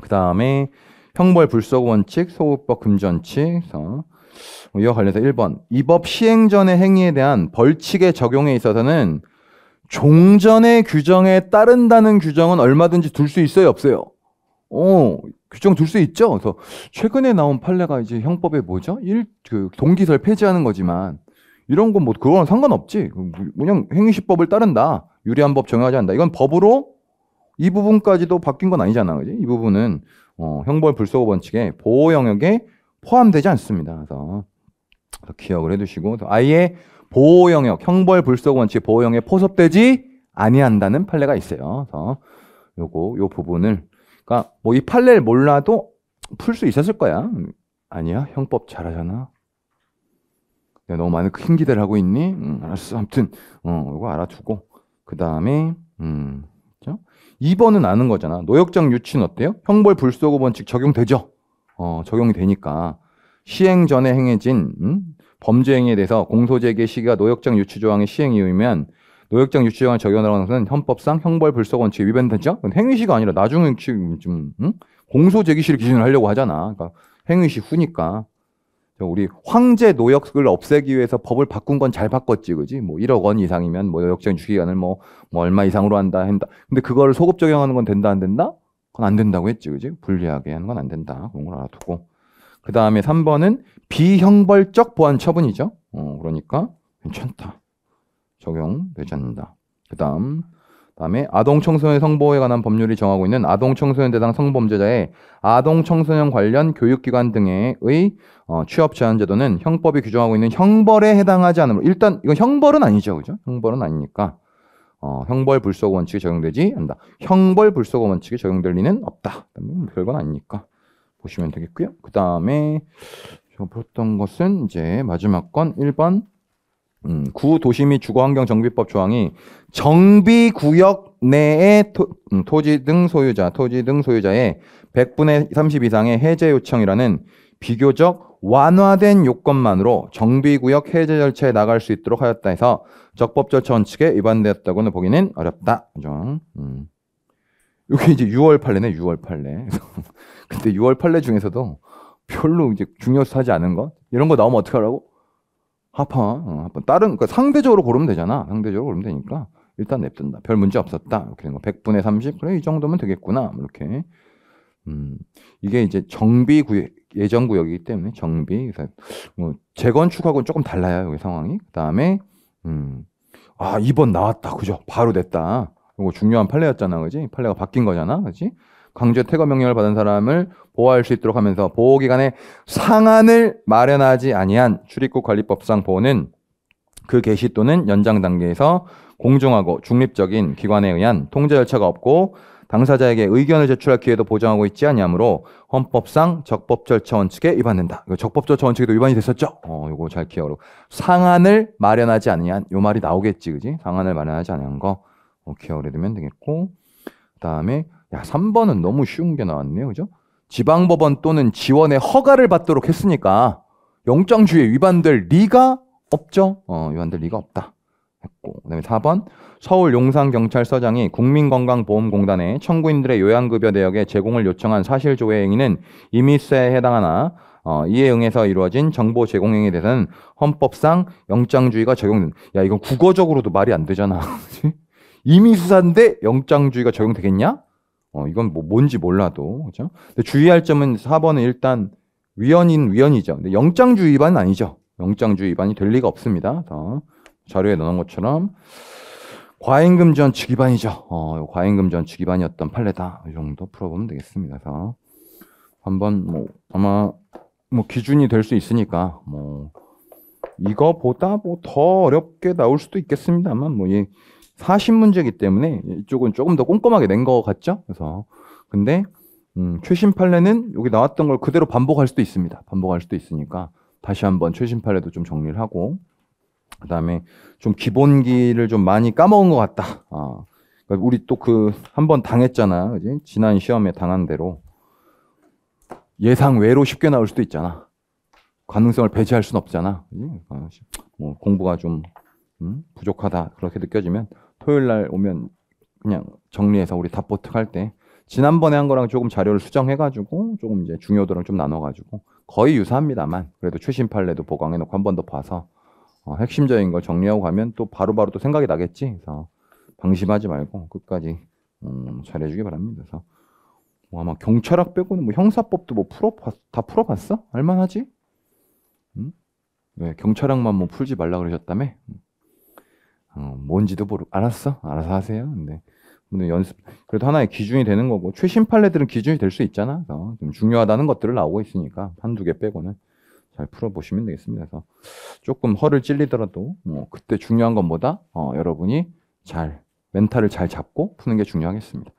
그 다음에 형벌 불소 원칙, 소급법 금지 원칙. 이와 관련해서 1번. 이법 시행 전의 행위에 대한 벌칙의 적용에 있어서는 종전의 규정에 따른다는 규정은 얼마든지 둘 수 있어요, 없어요? 어, 규정 둘 수 있죠. 그래서 최근에 나온 판례가 이제 형법에 뭐죠? 일, 그 동기설 폐지하는 거지만 이런 건 뭐그건 뭐 상관없지. 그냥 행위시법을 따른다. 유리한 법 정하지 않는다. 이건 법으로 이 부분까지도 바뀐 건 아니잖아, 그지? 이 부분은 어, 형벌 불소고 원칙에 보호 영역에 포함되지 않습니다. 그래서 기억을 해두시고 아예 보호 영역, 형벌 불속 원칙 보호 영역에 포섭되지 아니한다는 판례가 있어요. 그래서 요거 요 부분을 그러니까 뭐 이 판례를 몰라도 풀 수 있었을 거야. 음, 아니야. 형법 잘하잖아. 내가 너무 많은 큰 기대를 하고 있니? 음, 알았어. 아무튼 어, 이거 알아두고 그다음에 음. 그렇죠? 2번은 아는 거잖아. 노역장 유치는 어때요? 형벌 불소고 원칙 적용되죠. 어, 적용이 되니까 시행 전에 행해진 음? 범죄 행위에 대해서 공소제기의 시기가 노역장 유치 조항의 시행 이후이면 노역장 유치 조항을 적용하는 것은 헌법상 형벌 불속 원칙에 위반되죠. 행위 시가 아니라 나중 행위 좀 응? 공소 제기 시를 기준으로 하려고 하잖아. 그러니까 행위 시 후니까. 우리 황제 노역을 없애기 위해서 법을 바꾼 건 잘 바꿨지, 그지? 뭐 1억 원 이상이면 뭐노 역정 주기간을 뭐, 뭐 얼마 이상으로 한다, 한다. 근데 그거를 소급 적용하는 건 된다, 안 된다? 그건 안 된다고 했지, 그지? 불리하게 하는 건 안 된다. 그런 걸 알아두고. 그 다음에 3번은 비형벌적 보안 처분이죠. 어, 그러니까 괜찮다. 적용되지 않는다. 그 다음, 다음에 아동 청소년 성보호에 관한 법률이 정하고 있는 아동 청소년 대상 성범죄자의 아동 청소년 관련 교육기관 등의 어, 취업 제한 제도는 형법이 규정하고 있는 형벌에 해당하지 않으므로 일단 이건 형벌은 아니죠, 그죠? 형벌은 아니니까 어, 형벌 불소고 원칙이 적용되지 않는다. 형벌 불소고 원칙이 적용될 리는 없다. 별과 아니니까. 보시면 되겠고요. 그 다음에 볼었던 것은 이제 마지막 건 1번 음, 구 도시 및 주거환경 정비법 조항이 정비 구역 내에 토, 음, 토지 등 소유자, 토지 등 소유자의 100분의 30 이상의 해제 요청이라는 비교적 완화된 요건만으로 정비 구역 해제 절차에 나갈 수 있도록 하였다 해서 적법 절차 원칙에 위반되었다고는 보기는 어렵다. 그죠? 음. 이게 이제 6월 판례네, 6월 판례. 근데 6월 판례 중에서도 별로 이제 중요하지 시 않은 것 이런 거 나오면 어떡 하라고? 합판, 어, 합판. 다른 그러니까 상대적으로 고르면 되잖아. 상대적으로 고르면 되니까 일단 냅둔다. 별 문제 없었다. 이렇게 된 거. 100분의 30 그래 이 정도면 되겠구나. 뭐 이렇게. 음, 이게 이제 정비 구역, 예정 구역이기 때문에 정비, 그래서 뭐 재건축하고는 조금 달라요 여기 상황이. 그다음에 음, 아 이번 나왔다, 그죠? 바로 됐다. 그리고 중요한 판례였잖아, 그지? 판례가 바뀐 거잖아, 그지? 강제 퇴거 명령을 받은 사람을 보호할 수 있도록 하면서 보호기간의 상한을 마련하지 아니한 출입국 관리법상 보호는 그 개시 또는 연장 단계에서 공정하고 중립적인 기관에 의한 통제 절차가 없고 당사자에게 의견을 제출할 기회도 보장하고 있지 않냐하므로 헌법상 적법 절차 원칙에 위반된다. 이거 적법 절차 원칙에도 위반이 됐었죠. 어, 이거 잘 기억으로 상한을 마련하지 아니한 요 말이 나오겠지, 그지? 상한을 마련하지 아니한 거. 오케이 그래 두면 되겠고 그다음에 야 3번은 너무 쉬운 게 나왔네요. 그죠? 지방법원 또는 지원의 허가를 받도록 했으니까 영장주의 위반될 리가 없죠. 어, 위반될 리가 없다. 했고 그다음에 4번 서울 용산경찰서장이 국민건강보험공단에 청구인들의 요양급여 내역에 제공을 요청한 사실조회 행위는 이미세에 해당하나 어, 이에 응해서 이루어진 정보 제공 행위에 대해서는 헌법상 영장주의가 적용된 야 이건 국어적으로도 말이 안 되잖아 이미 수사인데 영장주의가 적용되겠냐? 어, 이건 뭐 뭔지 몰라도 그죠 근데 주의할 점은 4번은 일단 위헌인 위헌이죠. 근데 영장주의 위반은 아니죠. 영장주의 위반이 될 리가 없습니다. 어, 자료에 넣은 것처럼 과잉금 전치 위반이죠. 어, 과잉금 전치 위반이었던 판례다. 이 정도 풀어보면 되겠습니다. 그래서 한번 뭐 아마 뭐 기준이 될 수 있으니까 뭐 이거보다 뭐 더 어렵게 나올 수도 있겠습니다만 뭐이 사실 문제이기 때문에 이쪽은 조금 더 꼼꼼하게 낸 것 같죠? 그래서 근데 음, 최신 판례는 여기 나왔던 걸 그대로 반복할 수도 있습니다. 반복할 수도 있으니까 다시 한번 최신 판례도 좀 정리를 하고 그다음에 좀 기본기를 좀 많이 까먹은 것 같다. 아, 그러니까 우리 또 그 한번 당했잖아, 그지? 지난 시험에 당한 대로 예상 외로 쉽게 나올 수도 있잖아. 가능성을 배제할 수는 없잖아. 그지? 어, 뭐 공부가 좀 음, 부족하다 그렇게 느껴지면 토요일 날 오면 그냥 정리해서 우리 답보트 할 때 지난번에 한 거랑 조금 자료를 수정해가지고 조금 이제 중요도랑 좀 나눠가지고 거의 유사합니다만 그래도 최신 판례도 보강해놓고 한 번 더 봐서 어, 핵심적인 걸 정리하고 가면 또 바로바로 또 생각이 나겠지. 그래서 방심하지 말고 끝까지 음, 잘해주기 바랍니다. 그래서 뭐 아마 경찰학 빼고는 뭐 형사법도 뭐 풀어봤 다 풀어봤어? 알만하지? 음? 왜 경찰학만 뭐 풀지 말라 그러셨다며? 어, 뭔지도 모르 알았어 알아서 하세요. 근데 오늘 연습 그래도 하나의 기준이 되는 거고 최신 판례들은 기준이 될 수 있잖아. 그좀 중요하다는 것들을 나오고 있으니까 한두 개 빼고는 잘 풀어보시면 되겠습니다. 그래서 조금 허를 찔리더라도 뭐 그때 중요한 것보다 어, 여러분이 잘 멘탈을 잘 잡고 푸는 게 중요하겠습니다.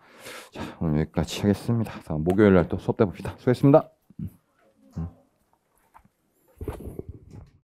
자 오늘 여기까지 하겠습니다. 목요일 날 또 수업 때 봅시다. 수고했습니다. 음. 음.